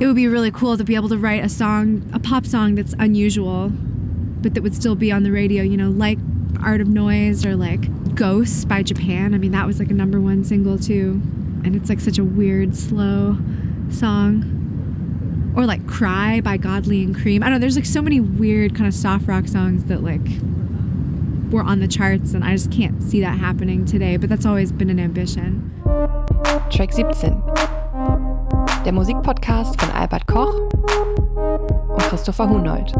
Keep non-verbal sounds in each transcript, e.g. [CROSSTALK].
It would be really cool to be able to write a song, a pop song that's unusual, but that would still be on the radio, you know, like Art of Noise or like Ghosts by Japan. I mean, that was like a number one single too. And it's like such a weird, slow song. Or like Cry by Godly and Cream. I don't know, there's like so many weird kind of soft rock songs that like were on the charts and I just can't see that happening today, but that's always been an ambition. Track der Musikpodcast von Albert Koch und Christopher Hunold.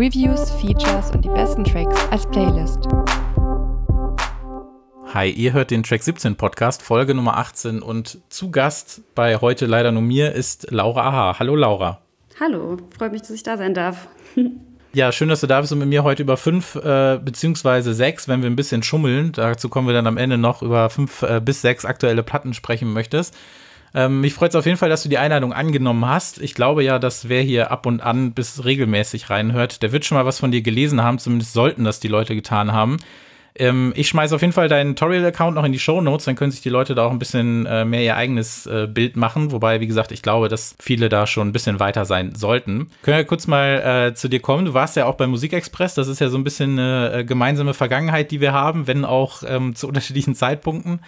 Reviews, Features und die besten Tracks als Playlist. Hi, ihr hört den Track 17 Podcast, Folge Nummer 18 und zu Gast bei heute leider nur mir ist Laura Aha. Hallo Laura. Hallo, freut mich, dass ich da sein darf. [LAUGHS] Ja, schön, dass du da bist und mit mir heute über fünf äh, beziehungsweise sechs, wenn wir ein bisschen schummeln, dazu kommen wir dann am Ende noch, über fünf äh, bis sechs aktuelle Platten sprechen möchtest. Ähm, mich freut es auf jeden Fall, dass du die Einladung angenommen hast. Ich glaube ja, dass wer hier ab und an bis regelmäßig reinhört, der wird schon mal was von dir gelesen haben. Zumindest sollten das die Leute getan haben. Ähm, ich schmeiße auf jeden Fall deinen Toriel-Account noch in die Show Notes, dann können sich die Leute da auch ein bisschen äh, mehr ihr eigenes äh, Bild machen. Wobei, wie gesagt, ich glaube, dass viele da schon ein bisschen weiter sein sollten. Können wir kurz mal äh, zu dir kommen? Du warst ja auch beim Musikexpress. Das ist ja so ein bisschen eine äh, gemeinsame Vergangenheit, die wir haben, wenn auch ähm, zu [LAUGHS] unterschiedlichen Zeitpunkten.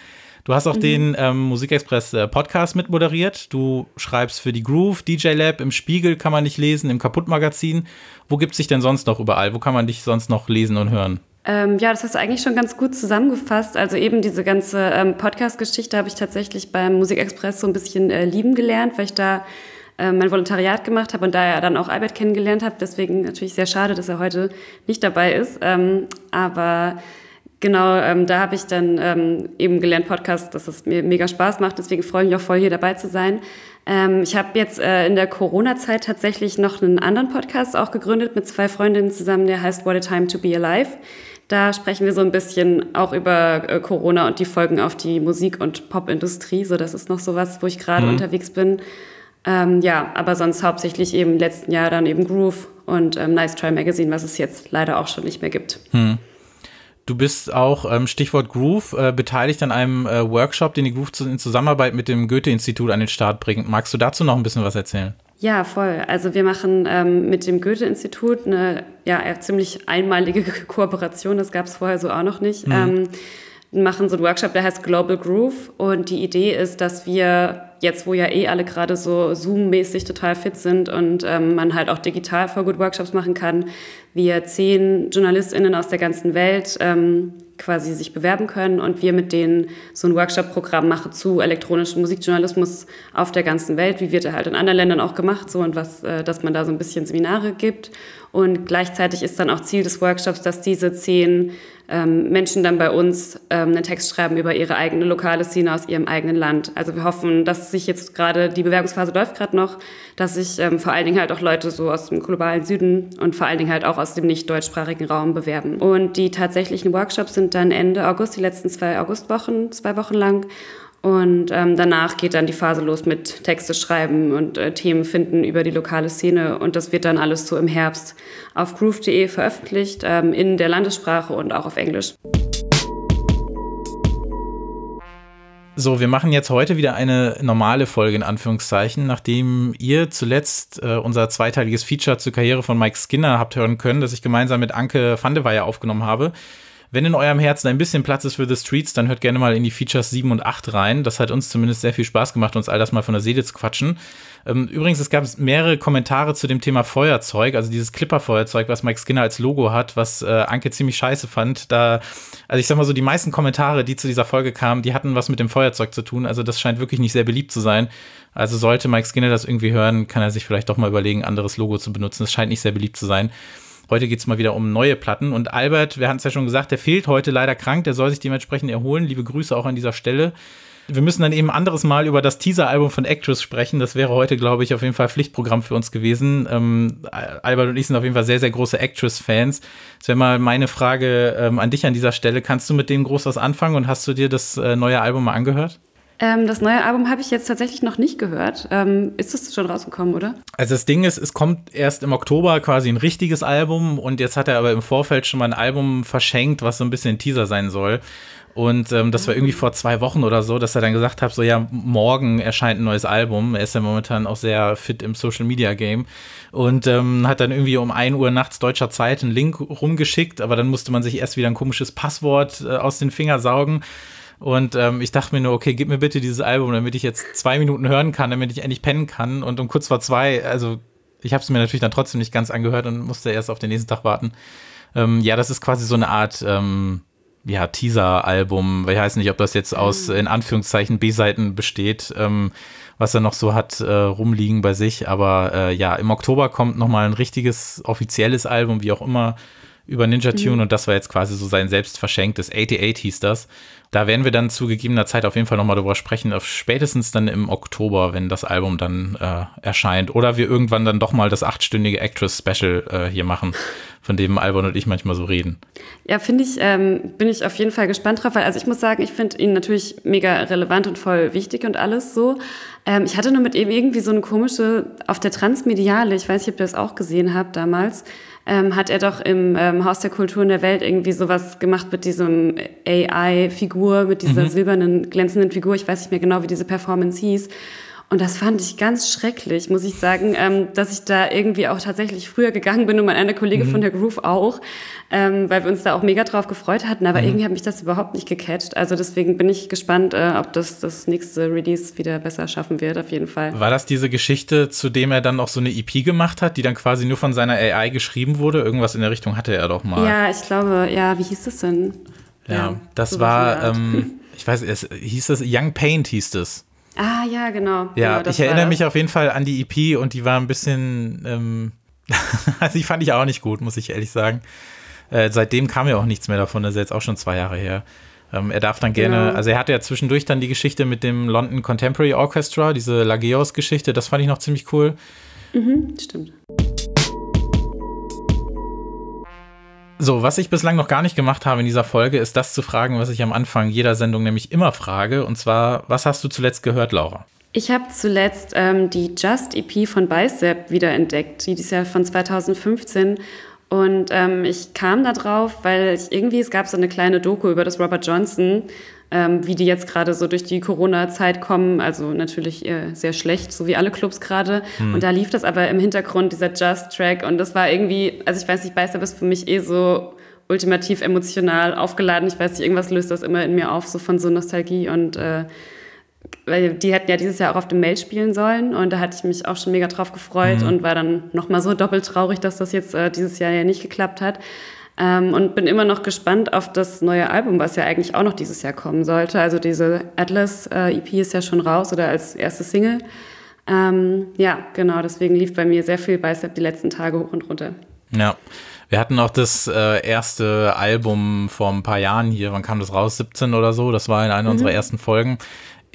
Du hast auch mhm. den ähm, Musikexpress äh, Podcast mitmoderiert. Du schreibst für die Groove, DJ Lab, im Spiegel kann man nicht lesen, im Kaputtmagazin. Wo gibt es dich denn sonst noch überall? Wo kann man dich sonst noch lesen und hören? Ähm, ja, das hast du eigentlich schon ganz gut zusammengefasst. Also eben diese ganze ähm, Podcast-Geschichte habe ich tatsächlich beim Musikexpress so ein bisschen äh, lieben gelernt, weil ich da äh, mein Volontariat gemacht habe und da daher dann auch Albert kennengelernt habe. Deswegen natürlich sehr schade, dass er heute nicht dabei ist. Ähm, aber Genau, ähm, da habe ich dann ähm, eben gelernt, Podcast, dass es mir mega Spaß macht. Deswegen freue ich mich auch voll, hier dabei zu sein. Ähm, ich habe jetzt äh, in der Corona-Zeit tatsächlich noch einen anderen Podcast auch gegründet mit zwei Freundinnen zusammen, der heißt What a Time to Be Alive. Da sprechen wir so ein bisschen auch über äh, Corona und die Folgen auf die Musik- und Popindustrie. So, das ist noch so was, wo ich gerade mhm. unterwegs bin. Ähm, ja, aber sonst hauptsächlich eben im letzten Jahr dann eben Groove und ähm, Nice Try Magazine, was es jetzt leider auch schon nicht mehr gibt. Mhm. Du bist auch, ähm, Stichwort Groove, äh, beteiligt an einem äh, Workshop, den die Groove in Zusammenarbeit mit dem Goethe-Institut an den Start bringt. Magst du dazu noch ein bisschen was erzählen? Ja, voll. Also wir machen ähm, mit dem Goethe-Institut eine ja, äh, ziemlich einmalige [LAUGHS] Kooperation, das gab es vorher so auch noch nicht. Mhm. Ähm, machen so einen Workshop, der heißt Global Groove. Und die Idee ist, dass wir jetzt, wo ja eh alle gerade so Zoom-mäßig total fit sind und ähm, man halt auch digital voll gut Workshops machen kann, wir zehn JournalistInnen aus der ganzen Welt ähm, quasi sich bewerben können und wir mit denen so ein Workshop-Programm machen zu elektronischem Musikjournalismus auf der ganzen Welt, wie wird er halt in anderen Ländern auch gemacht, so und was, äh, dass man da so ein bisschen Seminare gibt und gleichzeitig ist dann auch Ziel des Workshops, dass diese zehn ähm, Menschen dann bei uns ähm, einen Text schreiben über ihre eigene lokale Szene aus ihrem eigenen Land. Also wir hoffen, dass sich jetzt gerade, die Bewerbungsphase läuft gerade noch, dass sich ähm, vor allen Dingen halt auch Leute so aus dem globalen Süden und vor allen Dingen halt auch aus dem nicht deutschsprachigen Raum bewerben. Und die tatsächlichen Workshops sind dann Ende August, die letzten zwei Augustwochen, zwei Wochen lang. Und ähm, danach geht dann die Phase los mit Texte schreiben und äh, Themen finden über die lokale Szene. Und das wird dann alles so im Herbst auf groove.de veröffentlicht, ähm, in der Landessprache und auch auf Englisch. So, wir machen jetzt heute wieder eine normale Folge in Anführungszeichen, nachdem ihr zuletzt äh, unser zweiteiliges Feature zur Karriere von Mike Skinner habt hören können, das ich gemeinsam mit Anke Vandeweier aufgenommen habe. Wenn in eurem Herzen ein bisschen Platz ist für The Streets, dann hört gerne mal in die Features 7 und 8 rein. Das hat uns zumindest sehr viel Spaß gemacht, uns all das mal von der Seele zu quatschen. Ähm, übrigens, es gab mehrere Kommentare zu dem Thema Feuerzeug, also dieses Clipper-Feuerzeug, was Mike Skinner als Logo hat, was äh, Anke ziemlich scheiße fand. Da, also ich sag mal so, die meisten Kommentare, die zu dieser Folge kamen, die hatten was mit dem Feuerzeug zu tun. Also das scheint wirklich nicht sehr beliebt zu sein. Also sollte Mike Skinner das irgendwie hören, kann er sich vielleicht doch mal überlegen, anderes Logo zu benutzen. Das scheint nicht sehr beliebt zu sein. Heute geht es mal wieder um neue Platten. Und Albert, wir hatten es ja schon gesagt, der fehlt heute leider krank, der soll sich dementsprechend erholen. Liebe Grüße auch an dieser Stelle. Wir müssen dann eben ein anderes Mal über das Teaser-Album von Actress sprechen. Das wäre heute, glaube ich, auf jeden Fall Pflichtprogramm für uns gewesen. Ähm, Albert und ich sind auf jeden Fall sehr, sehr große Actress-Fans. Das wäre mal meine Frage ähm, an dich an dieser Stelle. Kannst du mit dem groß was anfangen und hast du dir das äh, neue Album mal angehört? Ähm, das neue Album habe ich jetzt tatsächlich noch nicht gehört. Ähm, ist das schon rausgekommen, oder? Also das Ding ist, es kommt erst im Oktober quasi ein richtiges Album und jetzt hat er aber im Vorfeld schon mal ein Album verschenkt, was so ein bisschen ein Teaser sein soll. Und ähm, das war ah. irgendwie vor zwei Wochen oder so, dass er dann gesagt hat, so ja, morgen erscheint ein neues Album. Er ist ja momentan auch sehr fit im Social Media Game und ähm, hat dann irgendwie um 1 Uhr nachts deutscher Zeit einen Link rumgeschickt, aber dann musste man sich erst wieder ein komisches Passwort äh, aus den Fingern saugen. Und ähm, ich dachte mir nur, okay, gib mir bitte dieses Album, damit ich jetzt zwei Minuten hören kann, damit ich endlich pennen kann. Und um kurz vor zwei, also ich habe es mir natürlich dann trotzdem nicht ganz angehört und musste erst auf den nächsten Tag warten. Ähm, ja, das ist quasi so eine Art ähm, ja, Teaser-Album. Ich weiß nicht, ob das jetzt aus mhm. in Anführungszeichen B-Seiten besteht, ähm, was er noch so hat äh, rumliegen bei sich. Aber äh, ja, im Oktober kommt nochmal ein richtiges offizielles Album, wie auch immer, über Ninja Tune. Mhm. Und das war jetzt quasi so sein selbstverschenktes 88 hieß das. Da werden wir dann zu gegebener Zeit auf jeden Fall nochmal drüber sprechen, spätestens dann im Oktober, wenn das Album dann äh, erscheint. Oder wir irgendwann dann doch mal das achtstündige Actress-Special äh, hier machen, von dem Albon und ich manchmal so reden. Ja, finde ich, ähm, bin ich auf jeden Fall gespannt drauf, weil also ich muss sagen, ich finde ihn natürlich mega relevant und voll wichtig und alles so. Ähm, ich hatte nur mit ihm irgendwie so eine komische, auf der Transmediale, ich weiß nicht, ob ihr das auch gesehen habt damals, ähm, hat er doch im ähm, Haus der Kultur in der Welt irgendwie sowas gemacht mit diesem AI-Figur, mit dieser mhm. silbernen, glänzenden Figur. Ich weiß nicht mehr genau, wie diese Performance hieß. Und das fand ich ganz schrecklich, muss ich sagen, ähm, dass ich da irgendwie auch tatsächlich früher gegangen bin und mein einer Kollege mhm. von der Groove auch, ähm, weil wir uns da auch mega drauf gefreut hatten. Aber mhm. irgendwie hat mich das überhaupt nicht gecatcht. Also deswegen bin ich gespannt, äh, ob das das nächste Release wieder besser schaffen wird, auf jeden Fall. War das diese Geschichte, zu dem er dann auch so eine EP gemacht hat, die dann quasi nur von seiner AI geschrieben wurde? Irgendwas in der Richtung hatte er doch mal. Ja, ich glaube, ja, wie hieß das denn? Ja, ja das war, ähm, ich weiß, es hieß das, Young Paint hieß es. Ah, ja, genau. Ja, ja ich erinnere mich auf jeden Fall an die EP und die war ein bisschen, ähm, [LAUGHS] also die fand ich auch nicht gut, muss ich ehrlich sagen. Äh, seitdem kam ja auch nichts mehr davon, das ist jetzt auch schon zwei Jahre her. Ähm, er darf dann gerne, genau. also er hatte ja zwischendurch dann die Geschichte mit dem London Contemporary Orchestra, diese Lageos-Geschichte, das fand ich noch ziemlich cool. Mhm, stimmt. So, was ich bislang noch gar nicht gemacht habe in dieser Folge, ist das zu fragen, was ich am Anfang jeder Sendung nämlich immer frage. Und zwar, was hast du zuletzt gehört, Laura? Ich habe zuletzt ähm, die Just EP von Bicep wiederentdeckt. Die ist ja von 2015. Und ähm, ich kam da drauf, weil ich irgendwie, es gab so eine kleine Doku über das Robert Johnson ähm, wie die jetzt gerade so durch die Corona-Zeit kommen. Also natürlich äh, sehr schlecht, so wie alle Clubs gerade. Mhm. Und da lief das aber im Hintergrund, dieser Just-Track. Und das war irgendwie, also ich weiß nicht, Beister ist für mich eh so ultimativ emotional aufgeladen. Ich weiß nicht, irgendwas löst das immer in mir auf, so von so Nostalgie und äh, weil die hätten ja dieses Jahr auch auf dem Mail spielen sollen und da hatte ich mich auch schon mega drauf gefreut mhm. und war dann nochmal so doppelt traurig, dass das jetzt äh, dieses Jahr ja nicht geklappt hat. Ähm, und bin immer noch gespannt auf das neue Album, was ja eigentlich auch noch dieses Jahr kommen sollte. Also diese Atlas-EP äh, e ist ja schon raus oder als erste Single. Ähm, ja, genau, deswegen lief bei mir sehr viel Bicep die letzten Tage hoch und runter. Ja. Wir hatten auch das äh, erste Album vor ein paar Jahren hier, wann kam das raus? 17 oder so, das war in einer mhm. unserer ersten Folgen.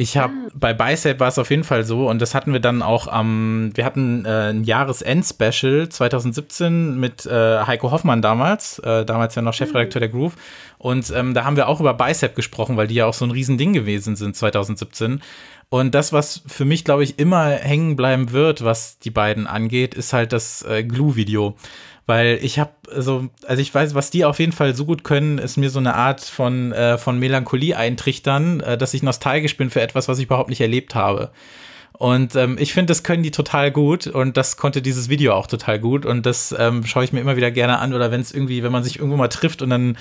Ich habe ah. bei Bicep war es auf jeden Fall so und das hatten wir dann auch am, wir hatten äh, ein Jahresend-Special 2017 mit äh, Heiko Hoffmann damals, äh, damals ja noch Chefredakteur mhm. der Groove. Und ähm, da haben wir auch über Bicep gesprochen, weil die ja auch so ein Riesending gewesen sind 2017. Und das, was für mich, glaube ich, immer hängen bleiben wird, was die beiden angeht, ist halt das äh, Glue-Video weil ich habe so, also ich weiß, was die auf jeden Fall so gut können, ist mir so eine Art von, äh, von Melancholie eintrichtern, äh, dass ich nostalgisch bin für etwas, was ich überhaupt nicht erlebt habe. Und ähm, ich finde, das können die total gut und das konnte dieses Video auch total gut und das ähm, schaue ich mir immer wieder gerne an oder wenn es irgendwie, wenn man sich irgendwo mal trifft und dann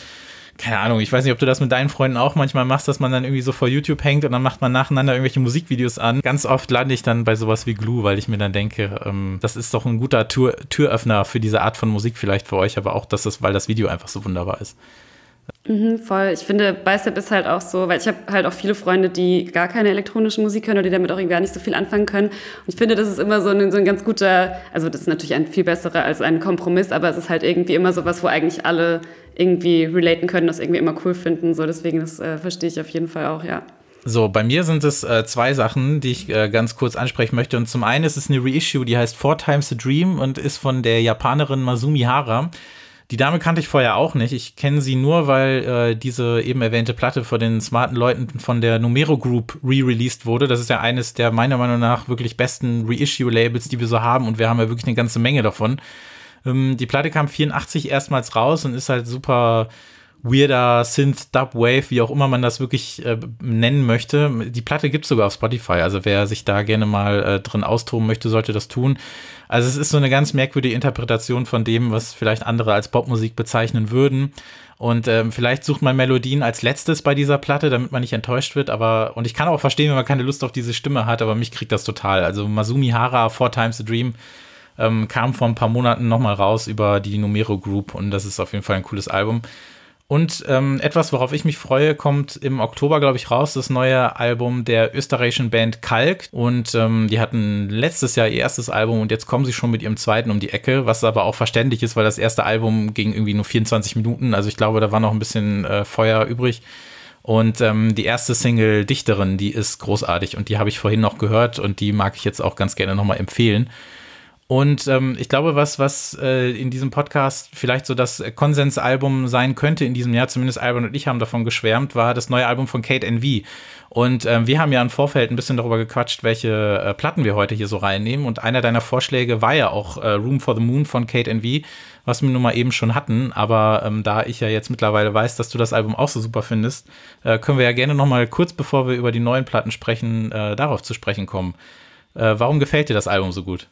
keine Ahnung, ich weiß nicht, ob du das mit deinen Freunden auch manchmal machst, dass man dann irgendwie so vor YouTube hängt und dann macht man nacheinander irgendwelche Musikvideos an. Ganz oft lande ich dann bei sowas wie Glue, weil ich mir dann denke, ähm, das ist doch ein guter Tür Türöffner für diese Art von Musik vielleicht für euch, aber auch, dass das, weil das Video einfach so wunderbar ist. Mhm, voll. Ich finde, Bicep ist halt auch so, weil ich habe halt auch viele Freunde, die gar keine elektronische Musik können oder die damit auch gar nicht so viel anfangen können. Und ich finde, das ist immer so ein, so ein ganz guter, also das ist natürlich ein viel besserer als ein Kompromiss, aber es ist halt irgendwie immer sowas, wo eigentlich alle irgendwie relaten können, das irgendwie immer cool finden. So, deswegen, das äh, verstehe ich auf jeden Fall auch, ja. So, bei mir sind es äh, zwei Sachen, die ich äh, ganz kurz ansprechen möchte. Und zum einen ist es eine Reissue, die heißt Four Times a Dream und ist von der Japanerin Masumi Hara. Die Dame kannte ich vorher auch nicht. Ich kenne sie nur, weil äh, diese eben erwähnte Platte von den smarten Leuten von der Numero Group re-released wurde. Das ist ja eines der meiner Meinung nach wirklich besten Reissue-Labels, die wir so haben. Und wir haben ja wirklich eine ganze Menge davon. Ähm, die Platte kam 84 erstmals raus und ist halt super weirder Synth, Dub, Wave, wie auch immer man das wirklich äh, nennen möchte. Die Platte gibt es sogar auf Spotify. Also wer sich da gerne mal äh, drin austoben möchte, sollte das tun. Also es ist so eine ganz merkwürdige Interpretation von dem, was vielleicht andere als Popmusik bezeichnen würden. Und ähm, vielleicht sucht man Melodien als letztes bei dieser Platte, damit man nicht enttäuscht wird. Aber und ich kann auch verstehen, wenn man keine Lust auf diese Stimme hat, aber mich kriegt das total. Also Masumi Hara, Four Times a Dream ähm, kam vor ein paar Monaten nochmal raus über die Numero Group und das ist auf jeden Fall ein cooles Album. Und ähm, etwas, worauf ich mich freue, kommt im Oktober, glaube ich, raus, das neue Album der österreichischen Band Kalk. Und ähm, die hatten letztes Jahr ihr erstes Album und jetzt kommen sie schon mit ihrem zweiten um die Ecke, was aber auch verständlich ist, weil das erste Album ging irgendwie nur 24 Minuten. Also ich glaube, da war noch ein bisschen äh, Feuer übrig. Und ähm, die erste Single Dichterin, die ist großartig und die habe ich vorhin noch gehört und die mag ich jetzt auch ganz gerne nochmal empfehlen. Und ähm, ich glaube, was, was äh, in diesem Podcast vielleicht so das Konsensalbum sein könnte in diesem Jahr, zumindest Alban und ich haben davon geschwärmt, war das neue Album von Kate Envy. Und ähm, wir haben ja im Vorfeld ein bisschen darüber gequatscht, welche äh, Platten wir heute hier so reinnehmen. Und einer deiner Vorschläge war ja auch äh, Room for the Moon von Kate Envy, was wir nun mal eben schon hatten. Aber ähm, da ich ja jetzt mittlerweile weiß, dass du das Album auch so super findest, äh, können wir ja gerne nochmal kurz, bevor wir über die neuen Platten sprechen, äh, darauf zu sprechen kommen. Äh, warum gefällt dir das Album so gut?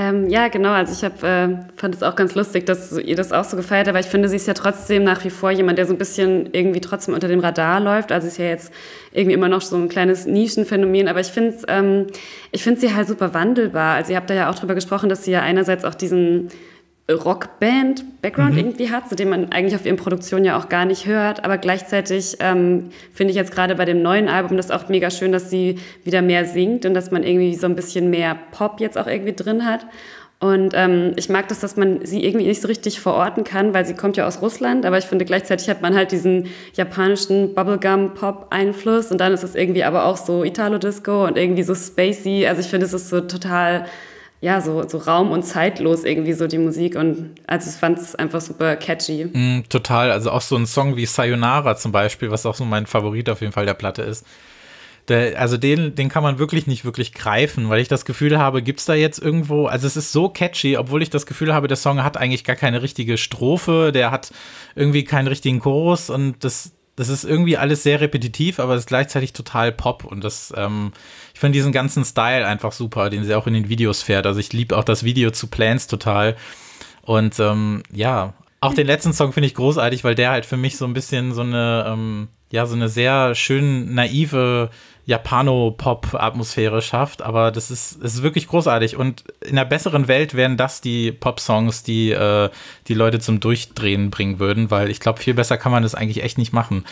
Ähm, ja, genau. Also ich hab, äh, fand es auch ganz lustig, dass ihr das auch so gefeiert habt, aber ich finde, sie ist ja trotzdem nach wie vor jemand, der so ein bisschen irgendwie trotzdem unter dem Radar läuft. Also sie ist ja jetzt irgendwie immer noch so ein kleines Nischenphänomen, aber ich finde ähm, ich finde sie halt super wandelbar. Also ihr habt da ja auch drüber gesprochen, dass sie ja einerseits auch diesen Rockband-Background mhm. irgendwie hat, zu dem man eigentlich auf ihren Produktionen ja auch gar nicht hört. Aber gleichzeitig ähm, finde ich jetzt gerade bei dem neuen Album das auch mega schön, dass sie wieder mehr singt und dass man irgendwie so ein bisschen mehr Pop jetzt auch irgendwie drin hat. Und ähm, ich mag das, dass man sie irgendwie nicht so richtig verorten kann, weil sie kommt ja aus Russland, aber ich finde gleichzeitig hat man halt diesen japanischen Bubblegum-Pop-Einfluss und dann ist es irgendwie aber auch so Italo-Disco und irgendwie so spacey. Also ich finde, es ist so total ja, so, so raum- und zeitlos irgendwie so die Musik und also ich fand es einfach super catchy. Mm, total, also auch so ein Song wie Sayonara zum Beispiel, was auch so mein Favorit auf jeden Fall der Platte ist. Der, also den, den kann man wirklich nicht wirklich greifen, weil ich das Gefühl habe, gibt es da jetzt irgendwo, also es ist so catchy, obwohl ich das Gefühl habe, der Song hat eigentlich gar keine richtige Strophe, der hat irgendwie keinen richtigen Chorus und das, das ist irgendwie alles sehr repetitiv, aber es ist gleichzeitig total Pop und das ähm, ich finde diesen ganzen Style einfach super, den sie auch in den Videos fährt. Also ich liebe auch das Video zu Plans total. Und ähm, ja, auch den letzten Song finde ich großartig, weil der halt für mich so ein bisschen so eine, ähm, ja, so eine sehr schön naive Japano-Pop-Atmosphäre schafft. Aber das ist, das ist wirklich großartig. Und in einer besseren Welt wären das die Pop-Songs, die äh, die Leute zum Durchdrehen bringen würden, weil ich glaube, viel besser kann man das eigentlich echt nicht machen.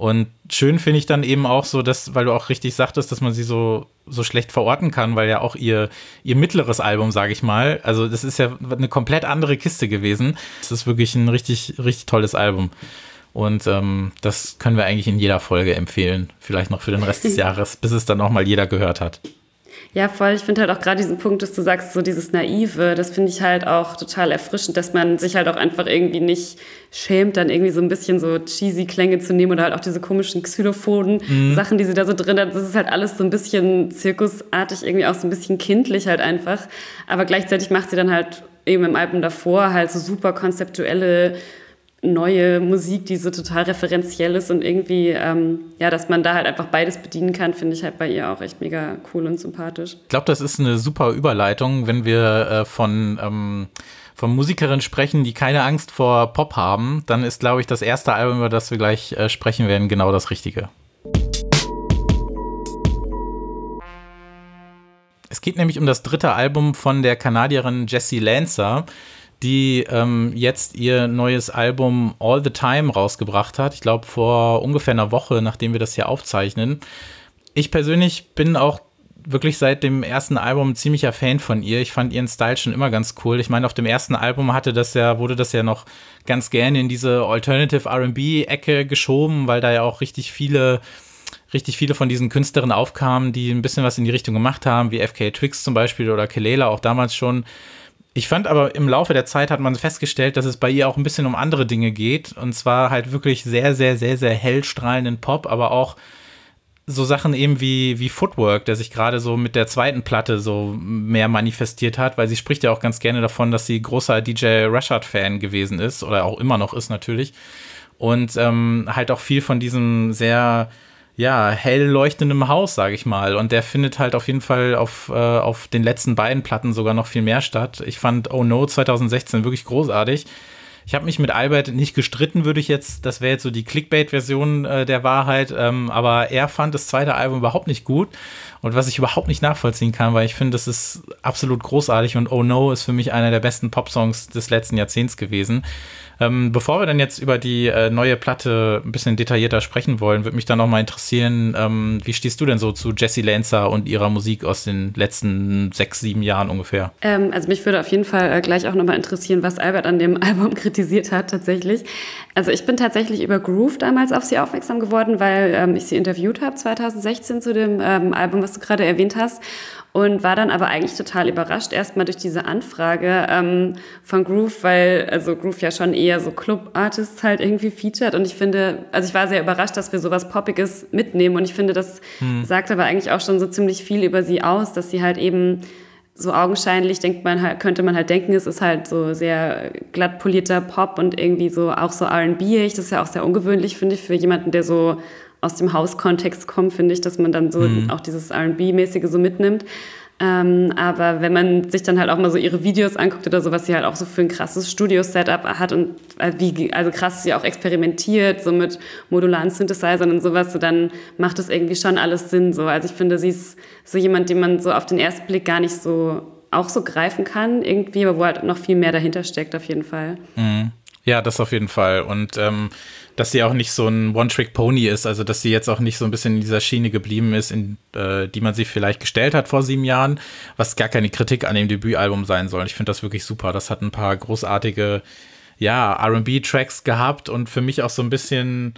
Und schön finde ich dann eben auch so, dass, weil du auch richtig sagtest, dass man sie so, so schlecht verorten kann, weil ja auch ihr, ihr mittleres Album, sage ich mal, also das ist ja eine komplett andere Kiste gewesen. Es ist wirklich ein richtig, richtig tolles Album. Und ähm, das können wir eigentlich in jeder Folge empfehlen. Vielleicht noch für den Rest des [LAUGHS] Jahres, bis es dann auch mal jeder gehört hat. Ja, voll. Ich finde halt auch gerade diesen Punkt, dass du sagst, so dieses Naive, das finde ich halt auch total erfrischend, dass man sich halt auch einfach irgendwie nicht schämt, dann irgendwie so ein bisschen so cheesy Klänge zu nehmen oder halt auch diese komischen Xylophonen-Sachen, mhm. die sie da so drin hat. Das ist halt alles so ein bisschen zirkusartig, irgendwie auch so ein bisschen kindlich halt einfach. Aber gleichzeitig macht sie dann halt eben im Alpen davor halt so super konzeptuelle neue Musik, die so total referenziell ist und irgendwie, ähm, ja, dass man da halt einfach beides bedienen kann, finde ich halt bei ihr auch echt mega cool und sympathisch. Ich glaube, das ist eine super Überleitung, wenn wir äh, von, ähm, von Musikerinnen sprechen, die keine Angst vor Pop haben, dann ist, glaube ich, das erste Album, über das wir gleich äh, sprechen werden, genau das Richtige. Es geht nämlich um das dritte Album von der Kanadierin Jessie Lancer die ähm, jetzt ihr neues Album All the Time rausgebracht hat. Ich glaube, vor ungefähr einer Woche, nachdem wir das hier aufzeichnen. Ich persönlich bin auch wirklich seit dem ersten Album ein ziemlicher Fan von ihr. Ich fand ihren Style schon immer ganz cool. Ich meine, auf dem ersten Album hatte das ja, wurde das ja noch ganz gerne in diese Alternative RB-Ecke geschoben, weil da ja auch richtig viele, richtig viele von diesen Künstlerinnen aufkamen, die ein bisschen was in die Richtung gemacht haben, wie FK Twix zum Beispiel oder Kelela auch damals schon. Ich fand aber im Laufe der Zeit hat man festgestellt, dass es bei ihr auch ein bisschen um andere Dinge geht. Und zwar halt wirklich sehr, sehr, sehr, sehr hell strahlenden Pop, aber auch so Sachen eben wie, wie Footwork, der sich gerade so mit der zweiten Platte so mehr manifestiert hat, weil sie spricht ja auch ganz gerne davon, dass sie großer DJ Rashad-Fan gewesen ist oder auch immer noch ist natürlich. Und ähm, halt auch viel von diesem sehr ja, hell leuchtendem Haus, sage ich mal. Und der findet halt auf jeden Fall auf, äh, auf den letzten beiden Platten sogar noch viel mehr statt. Ich fand Oh No 2016 wirklich großartig. Ich habe mich mit Albert nicht gestritten, würde ich jetzt, das wäre jetzt so die Clickbait-Version äh, der Wahrheit, ähm, aber er fand das zweite Album überhaupt nicht gut und was ich überhaupt nicht nachvollziehen kann, weil ich finde, das ist absolut großartig und Oh No ist für mich einer der besten Popsongs des letzten Jahrzehnts gewesen. Ähm, bevor wir dann jetzt über die äh, neue Platte ein bisschen detaillierter sprechen wollen, würde mich dann nochmal interessieren, ähm, wie stehst du denn so zu Jessie Lancer und ihrer Musik aus den letzten sechs, sieben Jahren ungefähr? Ähm, also mich würde auf jeden Fall äh, gleich auch nochmal interessieren, was Albert an dem [LAUGHS] Album kritisiert hat tatsächlich. Also ich bin tatsächlich über Groove damals auf sie aufmerksam geworden, weil ähm, ich sie interviewt habe 2016 zu dem ähm, Album, was du gerade erwähnt hast und war dann aber eigentlich total überrascht erstmal durch diese Anfrage ähm, von Groove, weil also Groove ja schon eher so Club-Artists halt irgendwie featured und ich finde, also ich war sehr überrascht, dass wir sowas Poppiges mitnehmen und ich finde, das hm. sagt aber eigentlich auch schon so ziemlich viel über sie aus, dass sie halt eben so augenscheinlich denkt man halt, könnte man halt denken, es ist halt so sehr glatt polierter Pop und irgendwie so auch so RB. ig Das ist ja auch sehr ungewöhnlich, finde ich, für jemanden, der so aus dem Hauskontext kommt, finde ich, dass man dann so mhm. auch dieses RB-mäßige so mitnimmt. Ähm, aber wenn man sich dann halt auch mal so ihre Videos anguckt oder so, was sie halt auch so für ein krasses Studio-Setup hat und äh, wie, also krass sie auch experimentiert, so mit modularen Synthesizern und sowas, so dann macht das irgendwie schon alles Sinn. So. Also ich finde, sie ist so jemand, den man so auf den ersten Blick gar nicht so auch so greifen kann, irgendwie, aber wo halt noch viel mehr dahinter steckt, auf jeden Fall. Mhm. Ja, das auf jeden Fall. Und ähm, dass sie auch nicht so ein One-Trick-Pony ist, also dass sie jetzt auch nicht so ein bisschen in dieser Schiene geblieben ist, in äh, die man sie vielleicht gestellt hat vor sieben Jahren, was gar keine Kritik an dem Debütalbum sein soll. Ich finde das wirklich super. Das hat ein paar großartige, ja, RB-Tracks gehabt und für mich auch so ein bisschen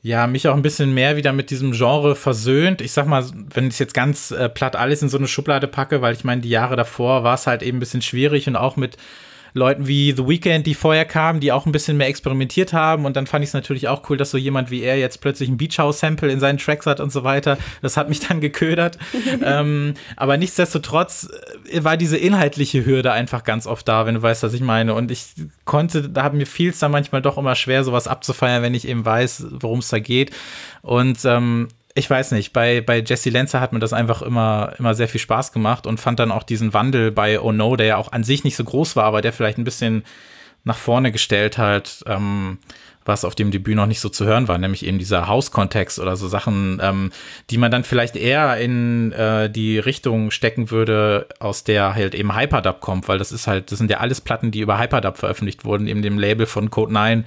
ja, mich auch ein bisschen mehr wieder mit diesem Genre versöhnt. Ich sag mal, wenn ich es jetzt ganz äh, platt alles in so eine Schublade packe, weil ich meine, die Jahre davor war es halt eben ein bisschen schwierig und auch mit Leuten wie The Weeknd, die vorher kamen, die auch ein bisschen mehr experimentiert haben. Und dann fand ich es natürlich auch cool, dass so jemand wie er jetzt plötzlich ein Beach House Sample in seinen Tracks hat und so weiter. Das hat mich [LAUGHS] dann geködert. [LAUGHS] ähm, aber nichtsdestotrotz äh, war diese inhaltliche Hürde einfach ganz oft da, wenn du weißt, was ich meine. Und ich konnte, da haben mir vieles es dann manchmal doch immer schwer, sowas abzufeiern, wenn ich eben weiß, worum es da geht. Und ähm, ich weiß nicht, bei, bei Jesse Lenzer hat mir das einfach immer, immer sehr viel Spaß gemacht und fand dann auch diesen Wandel bei Oh No, der ja auch an sich nicht so groß war, aber der vielleicht ein bisschen nach vorne gestellt hat, ähm, was auf dem Debüt noch nicht so zu hören war, nämlich eben dieser Hauskontext oder so Sachen, ähm, die man dann vielleicht eher in äh, die Richtung stecken würde, aus der halt eben Hyperdub kommt, weil das ist halt, das sind ja alles Platten, die über Hyperdub veröffentlicht wurden, eben dem Label von Code 9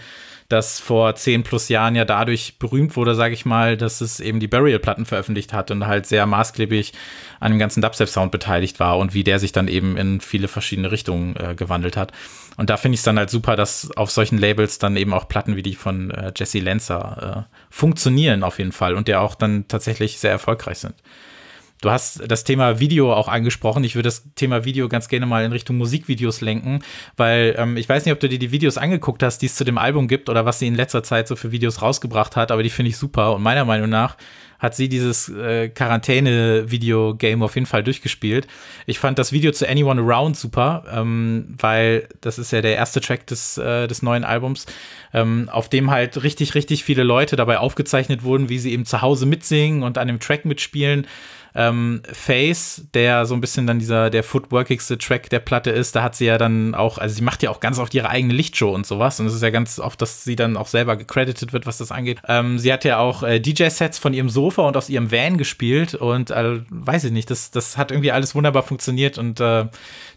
das vor zehn plus Jahren ja dadurch berühmt wurde, sage ich mal, dass es eben die Burial-Platten veröffentlicht hat und halt sehr maßgeblich an dem ganzen Dubstep-Sound beteiligt war und wie der sich dann eben in viele verschiedene Richtungen äh, gewandelt hat. Und da finde ich es dann halt super, dass auf solchen Labels dann eben auch Platten wie die von äh, Jesse Lancer äh, funktionieren auf jeden Fall und der auch dann tatsächlich sehr erfolgreich sind. Du hast das Thema Video auch angesprochen. Ich würde das Thema Video ganz gerne mal in Richtung Musikvideos lenken, weil ähm, ich weiß nicht, ob du dir die Videos angeguckt hast, die es zu dem Album gibt oder was sie in letzter Zeit so für Videos rausgebracht hat, aber die finde ich super und meiner Meinung nach hat sie dieses äh, Quarantäne-Video-Game auf jeden Fall durchgespielt. Ich fand das Video zu Anyone Around super, ähm, weil das ist ja der erste Track des, äh, des neuen Albums, ähm, auf dem halt richtig, richtig viele Leute dabei aufgezeichnet wurden, wie sie eben zu Hause mitsingen und an dem Track mitspielen ähm, Face, der so ein bisschen dann dieser der footworkigste Track der Platte ist, da hat sie ja dann auch, also sie macht ja auch ganz oft ihre eigene Lichtshow und sowas. Und es ist ja ganz oft, dass sie dann auch selber gecredited wird, was das angeht. Ähm, sie hat ja auch äh, DJ-Sets von ihrem Sofa und aus ihrem Van gespielt und äh, weiß ich nicht, das, das hat irgendwie alles wunderbar funktioniert und äh,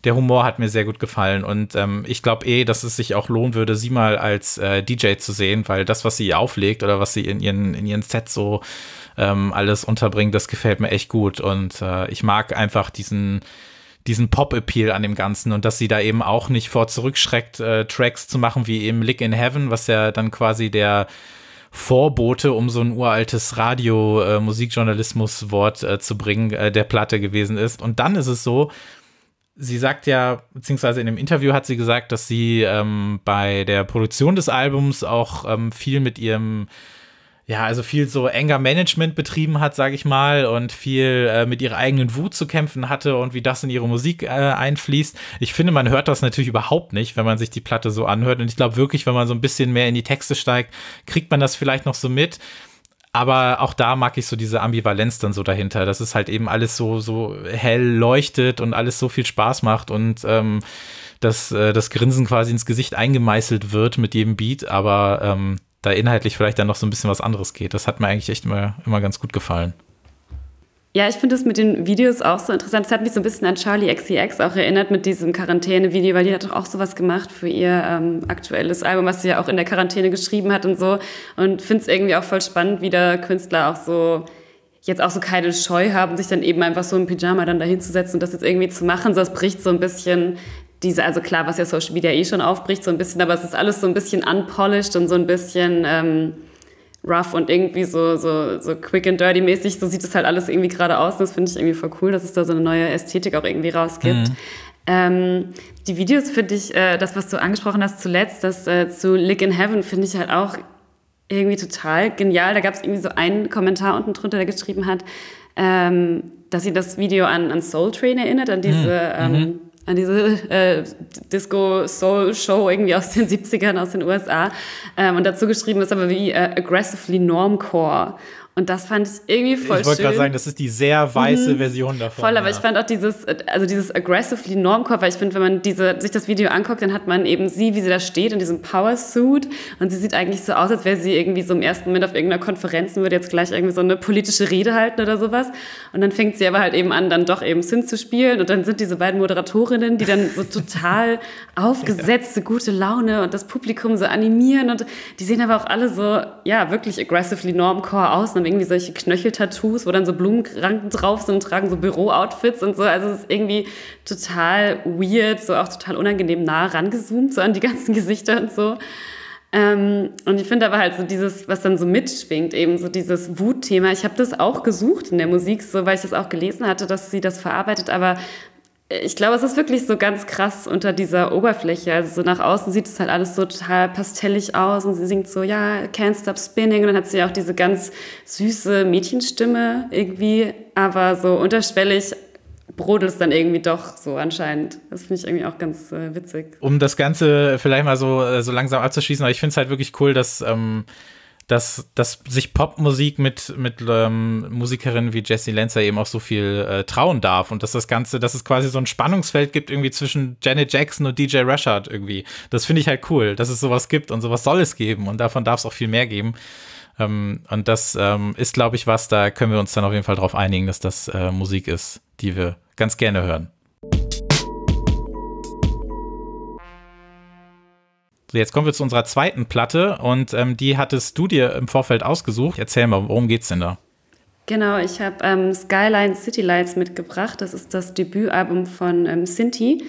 der Humor hat mir sehr gut gefallen und ähm, ich glaube eh, dass es sich auch lohnen würde, sie mal als äh, DJ zu sehen, weil das, was sie auflegt oder was sie in ihren, in ihren Sets so ähm, alles unterbringt, das gefällt mir echt gut und äh, ich mag einfach diesen diesen Pop-Appeal an dem Ganzen und dass sie da eben auch nicht vor zurückschreckt, äh, Tracks zu machen wie eben Lick in Heaven, was ja dann quasi der Vorbote, um so ein uraltes Radio-Musikjournalismus-Wort äh, äh, zu bringen, äh, der Platte gewesen ist. Und dann ist es so, sie sagt ja, beziehungsweise in dem Interview hat sie gesagt, dass sie ähm, bei der Produktion des Albums auch ähm, viel mit ihrem, ja, also viel so enger Management betrieben hat, sage ich mal, und viel äh, mit ihrer eigenen Wut zu kämpfen hatte und wie das in ihre Musik äh, einfließt. Ich finde, man hört das natürlich überhaupt nicht, wenn man sich die Platte so anhört. Und ich glaube wirklich, wenn man so ein bisschen mehr in die Texte steigt, kriegt man das vielleicht noch so mit. Aber auch da mag ich so diese Ambivalenz dann so dahinter, dass es halt eben alles so, so hell leuchtet und alles so viel Spaß macht und ähm, dass äh, das Grinsen quasi ins Gesicht eingemeißelt wird mit jedem Beat, aber ähm, da inhaltlich vielleicht dann noch so ein bisschen was anderes geht. Das hat mir eigentlich echt immer, immer ganz gut gefallen. Ja, ich finde es mit den Videos auch so interessant. Es hat mich so ein bisschen an Charlie XCX auch erinnert mit diesem Quarantäne-Video, weil die hat doch auch sowas gemacht für ihr ähm, aktuelles Album, was sie ja auch in der Quarantäne geschrieben hat und so. Und finde es irgendwie auch voll spannend, wie der Künstler auch so jetzt auch so keine Scheu haben, sich dann eben einfach so im Pyjama dann dahinzusetzen und das jetzt irgendwie zu machen. So, es bricht so ein bisschen diese, also klar, was ja Social Media eh schon aufbricht, so ein bisschen, aber es ist alles so ein bisschen unpolished und so ein bisschen... Ähm, rough und irgendwie so, so, so quick and dirty mäßig. So sieht es halt alles irgendwie gerade aus. Und das finde ich irgendwie voll cool, dass es da so eine neue Ästhetik auch irgendwie rausgibt. Mhm. Ähm, die Videos finde ich, äh, das, was du angesprochen hast zuletzt, das äh, zu Lick in Heaven, finde ich halt auch irgendwie total genial. Da gab es irgendwie so einen Kommentar unten drunter, der geschrieben hat, ähm, dass sie das Video an, an Soul Train erinnert, an diese mhm. ähm, mhm an diese äh, Disco-Soul-Show irgendwie aus den 70ern aus den USA. Ähm, und dazu geschrieben ist aber wie äh, aggressively normcore. Und das fand ich irgendwie voll ich schön. Ich wollte gerade sagen, das ist die sehr weiße mhm. Version davon. Voll, aber ja. ich fand auch dieses, also dieses aggressively normcore, weil ich finde, wenn man diese, sich das Video anguckt, dann hat man eben sie, wie sie da steht in diesem Power Suit und sie sieht eigentlich so aus, als wäre sie irgendwie so im ersten Moment auf irgendeiner Konferenz und würde jetzt gleich irgendwie so eine politische Rede halten oder sowas. Und dann fängt sie aber halt eben an, dann doch eben Synth zu spielen und dann sind diese beiden Moderatorinnen, die dann so [LAUGHS] total aufgesetzte, ja. gute Laune und das Publikum so animieren und die sehen aber auch alle so, ja, wirklich aggressively normcore aus und haben irgendwie solche Knöcheltattoos, wo dann so Blumenranken drauf sind, tragen so Bürooutfits und so. Also es ist irgendwie total weird, so auch total unangenehm nah rangezoomt, so an die ganzen [LAUGHS] Gesichter und so. Ähm, und ich finde aber halt so dieses, was dann so mitschwingt, eben so dieses Wutthema. Ich habe das auch gesucht in der Musik, so weil ich das auch gelesen hatte, dass sie das verarbeitet, aber ich glaube, es ist wirklich so ganz krass unter dieser Oberfläche. Also so nach außen sieht es halt alles so total pastellig aus und sie singt so, ja, can't stop spinning. Und dann hat sie auch diese ganz süße Mädchenstimme irgendwie, aber so unterschwellig brodelt es dann irgendwie doch so anscheinend. Das finde ich irgendwie auch ganz äh, witzig. Um das Ganze vielleicht mal so, äh, so langsam abzuschließen, aber ich finde es halt wirklich cool, dass ähm, dass, dass sich Popmusik mit, mit ähm, Musikerinnen wie Jesse Lenzer eben auch so viel äh, trauen darf und dass das Ganze, dass es quasi so ein Spannungsfeld gibt irgendwie zwischen Janet Jackson und DJ Rashad irgendwie. Das finde ich halt cool, dass es sowas gibt und sowas soll es geben und davon darf es auch viel mehr geben. Ähm, und das ähm, ist, glaube ich, was, da können wir uns dann auf jeden Fall drauf einigen, dass das äh, Musik ist, die wir ganz gerne hören. So, jetzt kommen wir zu unserer zweiten Platte und ähm, die hattest du dir im Vorfeld ausgesucht. Erzähl mal, worum geht's denn da? Genau, ich habe ähm, Skyline City Lights mitgebracht. Das ist das Debütalbum von ähm, Sinti.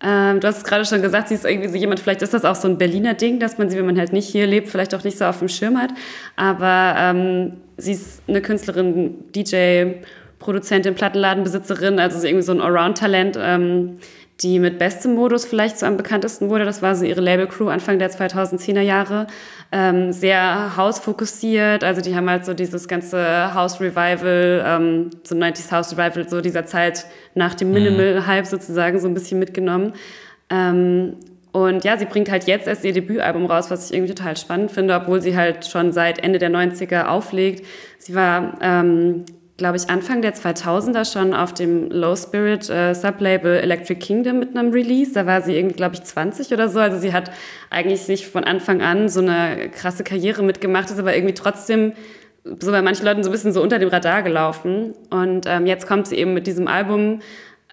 Ähm, du hast es gerade schon gesagt, sie ist irgendwie so jemand, vielleicht ist das auch so ein Berliner Ding, dass man sie, wenn man halt nicht hier lebt, vielleicht auch nicht so auf dem Schirm hat. Aber ähm, sie ist eine Künstlerin, DJ, Produzentin, Plattenladenbesitzerin, also irgendwie so ein Allround-Talent. Ähm, die mit bestem Modus vielleicht so am bekanntesten wurde. Das war so ihre Label-Crew Anfang der 2010er Jahre. Ähm, sehr house-fokussiert. Also die haben halt so dieses ganze House-Revival, ähm, so 90s House-Revival, so dieser Zeit nach dem mhm. Minimal-Hype sozusagen so ein bisschen mitgenommen. Ähm, und ja, sie bringt halt jetzt erst ihr Debütalbum raus, was ich irgendwie total spannend finde, obwohl sie halt schon seit Ende der 90er auflegt. Sie war ähm, glaube ich, Anfang der 2000er schon auf dem Low Spirit äh, Sublabel Electric Kingdom mit einem Release. Da war sie irgendwie, glaube ich, 20 oder so. Also sie hat eigentlich sich von Anfang an so eine krasse Karriere mitgemacht, ist aber irgendwie trotzdem so bei manchen Leuten so ein bisschen so unter dem Radar gelaufen. Und ähm, jetzt kommt sie eben mit diesem Album,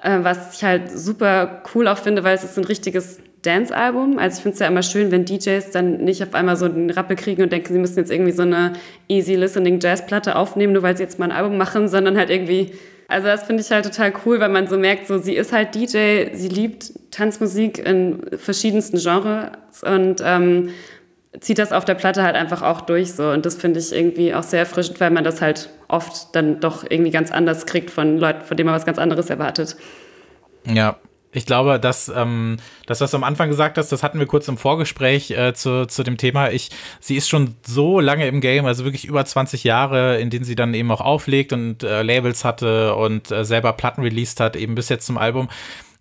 äh, was ich halt super cool auch finde, weil es ist ein richtiges Dance-Album. Also ich finde es ja immer schön, wenn DJs dann nicht auf einmal so einen Rappel kriegen und denken, sie müssen jetzt irgendwie so eine easy listening Jazz-Platte aufnehmen, nur weil sie jetzt mal ein Album machen, sondern halt irgendwie, also das finde ich halt total cool, weil man so merkt, so sie ist halt DJ, sie liebt Tanzmusik in verschiedensten Genres und ähm, zieht das auf der Platte halt einfach auch durch so. Und das finde ich irgendwie auch sehr erfrischend, weil man das halt oft dann doch irgendwie ganz anders kriegt von Leuten, von denen man was ganz anderes erwartet. Ja, ich glaube, dass ähm, das, was du am Anfang gesagt hast, das hatten wir kurz im Vorgespräch äh, zu, zu dem Thema. Ich, sie ist schon so lange im Game, also wirklich über 20 Jahre, in denen sie dann eben auch auflegt und äh, Labels hatte und äh, selber Platten released hat, eben bis jetzt zum Album.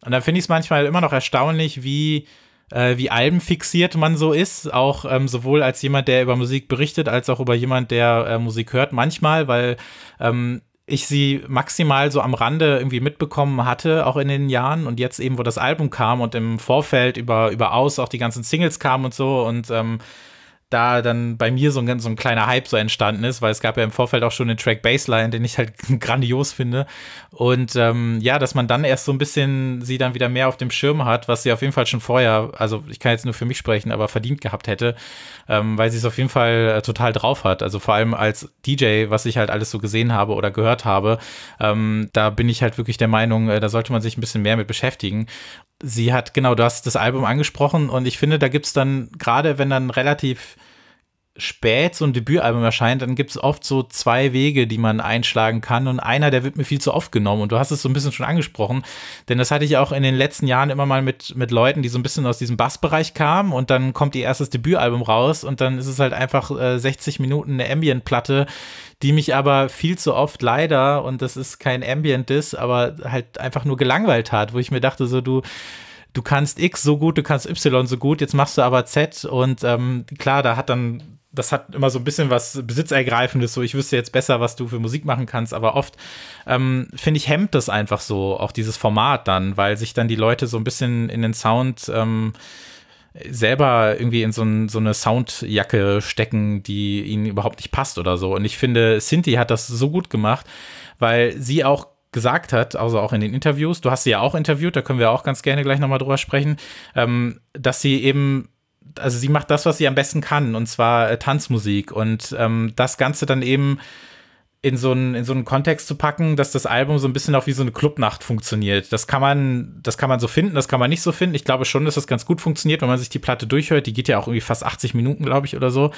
Und da finde ich es manchmal immer noch erstaunlich, wie äh, wie albenfixiert man so ist, auch ähm, sowohl als jemand, der über Musik berichtet, als auch über jemand, der äh, Musik hört, manchmal, weil ähm, ich sie maximal so am Rande irgendwie mitbekommen hatte, auch in den Jahren. Und jetzt eben, wo das Album kam und im Vorfeld über, über Aus auch die ganzen Singles kamen und so und ähm, da dann bei mir so ein, so ein kleiner Hype so entstanden ist, weil es gab ja im Vorfeld auch schon den Track Baseline, den ich halt [LAUGHS] grandios finde. Und ähm, ja, dass man dann erst so ein bisschen sie dann wieder mehr auf dem Schirm hat, was sie auf jeden Fall schon vorher, also ich kann jetzt nur für mich sprechen, aber verdient gehabt hätte, ähm, weil sie es auf jeden Fall äh, total drauf hat. Also vor allem als DJ, was ich halt alles so gesehen habe oder gehört habe, ähm, da bin ich halt wirklich der Meinung, äh, da sollte man sich ein bisschen mehr mit beschäftigen sie hat, genau, du hast das Album angesprochen und ich finde, da gibt es dann, gerade wenn dann relativ spät so ein Debütalbum erscheint, dann gibt es oft so zwei Wege, die man einschlagen kann. Und einer, der wird mir viel zu oft genommen. Und du hast es so ein bisschen schon angesprochen. Denn das hatte ich auch in den letzten Jahren immer mal mit, mit Leuten, die so ein bisschen aus diesem Bassbereich kamen. Und dann kommt ihr erstes Debütalbum raus. Und dann ist es halt einfach äh, 60 Minuten eine Ambient-Platte, die mich aber viel zu oft leider, und das ist kein Ambient-Diss, aber halt einfach nur gelangweilt hat, wo ich mir dachte, so du du kannst X so gut, du kannst Y so gut, jetzt machst du aber Z und ähm, klar, da hat dann das hat immer so ein bisschen was Besitzergreifendes, so ich wüsste jetzt besser, was du für Musik machen kannst, aber oft ähm, finde ich, hemmt das einfach so, auch dieses Format dann, weil sich dann die Leute so ein bisschen in den Sound ähm, selber irgendwie in so, ein, so, eine Soundjacke stecken, die ihnen überhaupt nicht passt oder so. Und ich finde, Sinti hat das so gut gemacht, weil sie auch gesagt hat, also auch in den Interviews, du hast sie ja auch interviewt, da können wir auch ganz gerne gleich nochmal drüber sprechen, ähm, dass sie eben also sie macht das, was sie am besten kann, und zwar äh, Tanzmusik. Und ähm, das Ganze dann eben in so einen, in so einen Kontext zu packen, dass das Album so ein bisschen auch wie so eine Clubnacht funktioniert. Das kann man, das kann man so finden, das kann man nicht so finden. Ich glaube schon, dass das ganz gut funktioniert, wenn man sich die Platte durchhört. Die geht ja auch irgendwie fast 80 Minuten, glaube ich, oder so.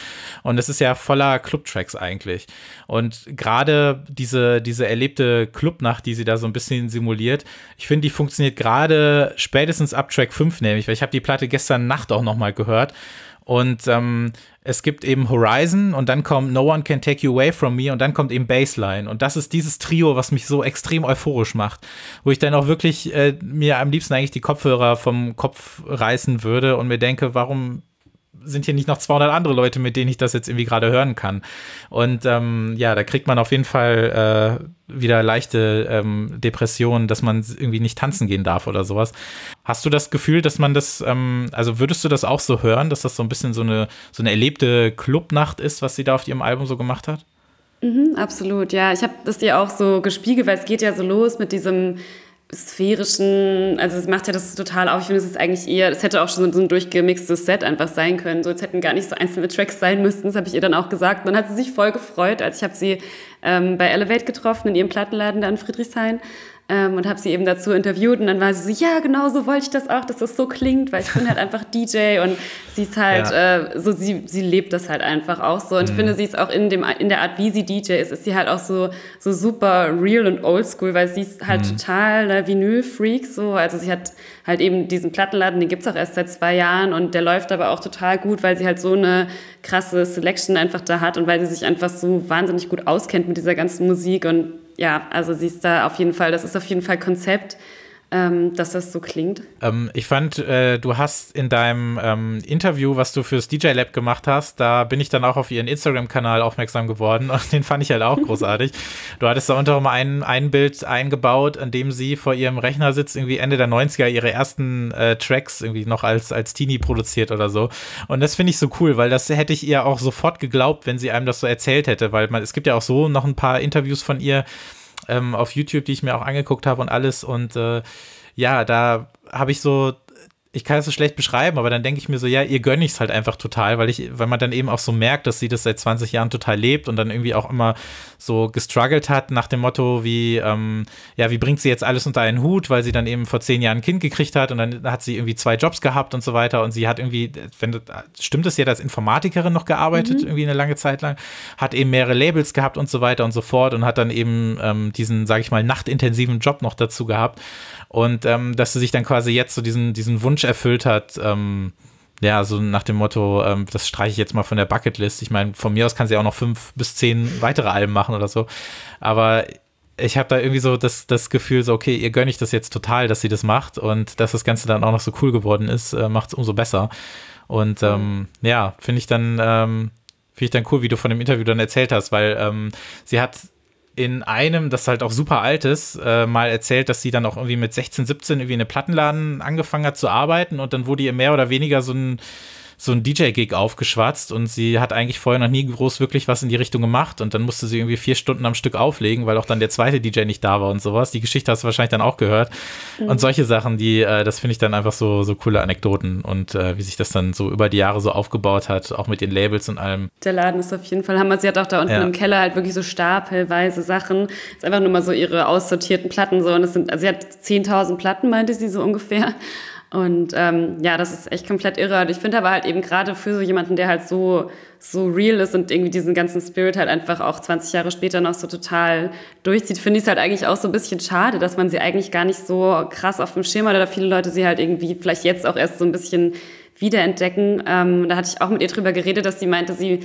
Und es ist ja voller Clubtracks eigentlich. Und gerade diese, diese erlebte Clubnacht, die sie da so ein bisschen simuliert, ich finde, die funktioniert gerade spätestens ab Track 5 nämlich, weil ich habe die Platte gestern Nacht auch nochmal mal gehört. Und ähm, es gibt eben Horizon und dann kommt No One Can Take You Away From Me und dann kommt eben Baseline. Und das ist dieses Trio, was mich so extrem euphorisch macht, wo ich dann auch wirklich äh, mir am liebsten eigentlich die Kopfhörer vom Kopf reißen würde und mir denke, warum sind hier nicht noch 200 andere Leute, mit denen ich das jetzt irgendwie gerade hören kann. Und ähm, ja, da kriegt man auf jeden Fall äh, wieder leichte ähm, Depressionen, dass man irgendwie nicht tanzen gehen darf oder sowas. Hast du das Gefühl, dass man das, ähm, also würdest du das auch so hören, dass das so ein bisschen so eine, so eine erlebte Clubnacht ist, was sie da auf ihrem Album so gemacht hat? Mhm, absolut, ja. Ich habe das dir auch so gespiegelt, weil es geht ja so los mit diesem sphärischen, also es macht ja das total auf. Ich finde, es ist eigentlich eher, es hätte auch schon so ein durchgemixtes Set einfach sein können. So, es hätten gar nicht so einzelne Tracks sein müssen. Das habe ich ihr dann auch gesagt. Und dann hat sie sich voll gefreut, als ich habe sie ähm, bei Elevate getroffen in ihrem Plattenladen da in Friedrichshain ähm, und habe sie eben dazu interviewt und dann war sie so, ja, genau so wollte ich das auch, dass das so klingt, weil ich bin halt einfach DJ und sie ist halt ja. äh, so, sie, sie lebt das halt einfach auch so und mhm. ich finde, sie ist auch in, dem, in der Art, wie sie DJ ist, ist sie halt auch so, so super real und oldschool, weil sie ist halt mhm. total ne, Vinyl-Freak so, also sie hat halt eben diesen Plattenladen, den gibt es auch erst seit zwei Jahren und der läuft aber auch total gut, weil sie halt so eine krasse Selection einfach da hat und weil sie sich einfach so wahnsinnig gut auskennt mit dieser ganzen Musik und ja, also siehst da auf jeden Fall, das ist auf jeden Fall Konzept ähm, dass das so klingt. Ähm, ich fand, äh, du hast in deinem ähm, Interview, was du fürs DJ Lab gemacht hast, da bin ich dann auch auf ihren Instagram-Kanal aufmerksam geworden und [LAUGHS] den fand ich halt auch großartig. du hattest da unter anderem ein, ein Bild eingebaut, an dem sie vor ihrem Rechner sitzt, irgendwie Ende der 90er ihre ersten äh, Tracks irgendwie noch als, als Teenie produziert oder so. Und das finde ich so cool, weil das hätte ich ihr auch sofort geglaubt, wenn sie einem das so erzählt hätte, weil man, es gibt ja auch so noch ein paar Interviews von ihr, ähm, auf YouTube, die ich mir auch angeguckt habe und alles. Und äh, ja, da habe ich so ich kann es so schlecht beschreiben, aber dann denke ich mir so, ja, ihr gönne ich es halt einfach total, weil ich, weil man dann eben auch so merkt, dass sie das seit 20 Jahren total lebt und dann irgendwie auch immer so gestruggelt hat nach dem Motto, wie, ähm, ja, wie bringt sie jetzt alles unter einen Hut, weil sie dann eben vor zehn Jahren ein Kind gekriegt hat und dann hat sie irgendwie zwei Jobs gehabt und so weiter und sie hat irgendwie, wenn stimmt es ja, als Informatikerin noch gearbeitet, mhm. irgendwie eine lange Zeit lang, hat eben mehrere Labels gehabt und so weiter und so fort und hat dann eben ähm, diesen, sage ich mal, nachtintensiven Job noch dazu gehabt und ähm, dass sie sich dann quasi jetzt so diesen, diesen Wunsch erfüllt hat, ähm, ja, so nach dem Motto, ähm, das streiche ich jetzt mal von der Bucketlist. Ich meine, von mir aus kann sie auch noch fünf bis zehn weitere Alben machen oder so. Aber ich habe da irgendwie so das, das Gefühl, so, okay, ihr gönne ich das jetzt total, dass sie das macht und dass das Ganze dann auch noch so cool geworden ist, äh, macht es umso besser. Und ähm, ja, finde ich dann, ähm, finde ich dann cool, wie du von dem Interview dann erzählt hast, weil ähm, sie hat in einem, das halt auch super alt ist, äh, mal erzählt, dass sie dann auch irgendwie mit 16, 17 irgendwie in einem Plattenladen angefangen hat zu arbeiten und dann wurde ihr mehr oder weniger so ein so ein DJ-Gig aufgeschwatzt und sie hat eigentlich vorher noch nie groß wirklich was in die Richtung gemacht und dann musste sie irgendwie vier Stunden am Stück auflegen, weil auch dann der zweite DJ nicht da war und sowas. Die Geschichte hast du wahrscheinlich dann auch gehört. Mhm. Und solche Sachen, die, äh, das finde ich dann einfach so, so coole Anekdoten und äh, wie sich das dann so über die Jahre so aufgebaut hat, auch mit den Labels und allem. Der Laden ist auf jeden Fall Hammer. Sie hat auch da unten ja. im Keller halt wirklich so stapelweise Sachen. Ist einfach nur mal so ihre aussortierten Platten so und es sind, also sie hat 10.000 Platten, meinte sie so ungefähr. Und ähm, ja, das ist echt komplett irre. Und ich finde aber halt eben gerade für so jemanden, der halt so, so real ist und irgendwie diesen ganzen Spirit halt einfach auch 20 Jahre später noch so total durchzieht, finde ich es halt eigentlich auch so ein bisschen schade, dass man sie eigentlich gar nicht so krass auf dem Schirm hat oder viele Leute sie halt irgendwie vielleicht jetzt auch erst so ein bisschen wiederentdecken. Ähm, da hatte ich auch mit ihr drüber geredet, dass sie meinte, sie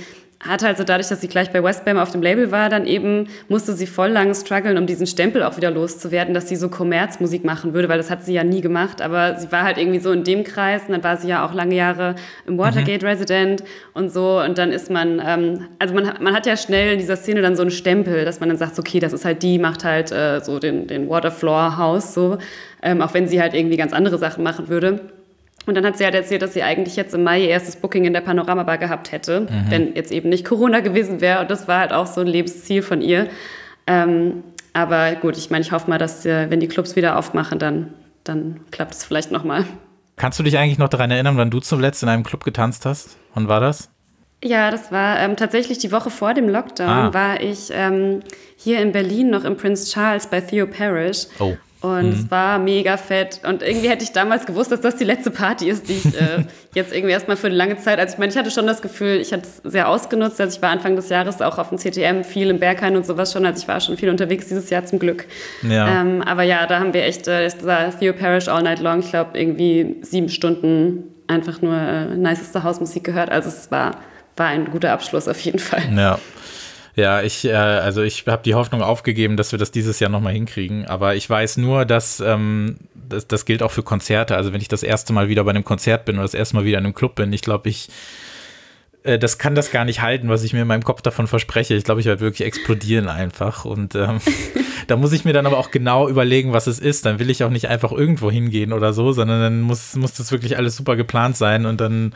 hatte also halt dadurch, dass sie gleich bei Westbam auf dem Label war, dann eben musste sie voll lange strugglen, um diesen Stempel auch wieder loszuwerden, dass sie so Kommerzmusik machen würde, weil das hat sie ja nie gemacht, aber sie war halt irgendwie so in dem Kreis und dann war sie ja auch lange Jahre im Watergate mhm. Resident und so und dann ist man, ähm, also man, man hat ja schnell in dieser Szene dann so einen Stempel, dass man dann sagt, okay, das ist halt die, macht halt äh, so den, den Waterfloor House so, ähm, auch wenn sie halt irgendwie ganz andere Sachen machen würde. Und dann hat sie halt erzählt, dass sie eigentlich jetzt im Mai ihr erstes Booking in der Panoramabar gehabt hätte, mhm. wenn jetzt eben nicht Corona gewesen wäre. Und das war halt auch so ein Lebensziel von ihr. Ähm, aber gut, ich meine, ich hoffe mal, dass äh, wenn die Clubs wieder aufmachen, dann, dann klappt es vielleicht nochmal. Kannst du dich eigentlich noch daran erinnern, wann du zuletzt in einem Club getanzt hast? Wann war das? Ja, das war ähm, tatsächlich die Woche vor dem Lockdown, ah. war ich ähm, hier in Berlin noch im Prince Charles bei Theo Parrish. Oh. Und mhm. es war mega fett. Und irgendwie hätte ich damals gewusst, dass das die letzte Party ist, die ich äh, [LAUGHS] jetzt irgendwie erstmal für eine lange Zeit. Also ich meine, ich hatte schon das Gefühl, ich hatte es sehr ausgenutzt. Also ich war Anfang des Jahres auch auf dem CTM, viel im Berghain und sowas schon. Also ich war schon viel unterwegs dieses Jahr zum Glück. Ja. Ähm, aber ja, da haben wir echt, äh, das Theo Parrish all night long, ich glaube irgendwie sieben Stunden einfach nur äh, niceste Hausmusik gehört. Also es war, war ein guter Abschluss auf jeden Fall. Ja. Ja, ich, äh, also ich habe die Hoffnung aufgegeben, dass wir das dieses Jahr nochmal hinkriegen. Aber ich weiß nur, dass ähm, das, das gilt auch für Konzerte. Also wenn ich das erste Mal wieder bei einem Konzert bin oder das erste Mal wieder in einem Club bin, ich glaube, ich äh, das kann das gar nicht halten, was ich mir in meinem Kopf davon verspreche. Ich glaube, ich werde wirklich explodieren einfach. Und ähm, [LAUGHS] da muss ich mir dann aber auch genau überlegen, was es ist. Dann will ich auch nicht einfach irgendwo hingehen oder so, sondern dann muss, muss das wirklich alles super geplant sein und dann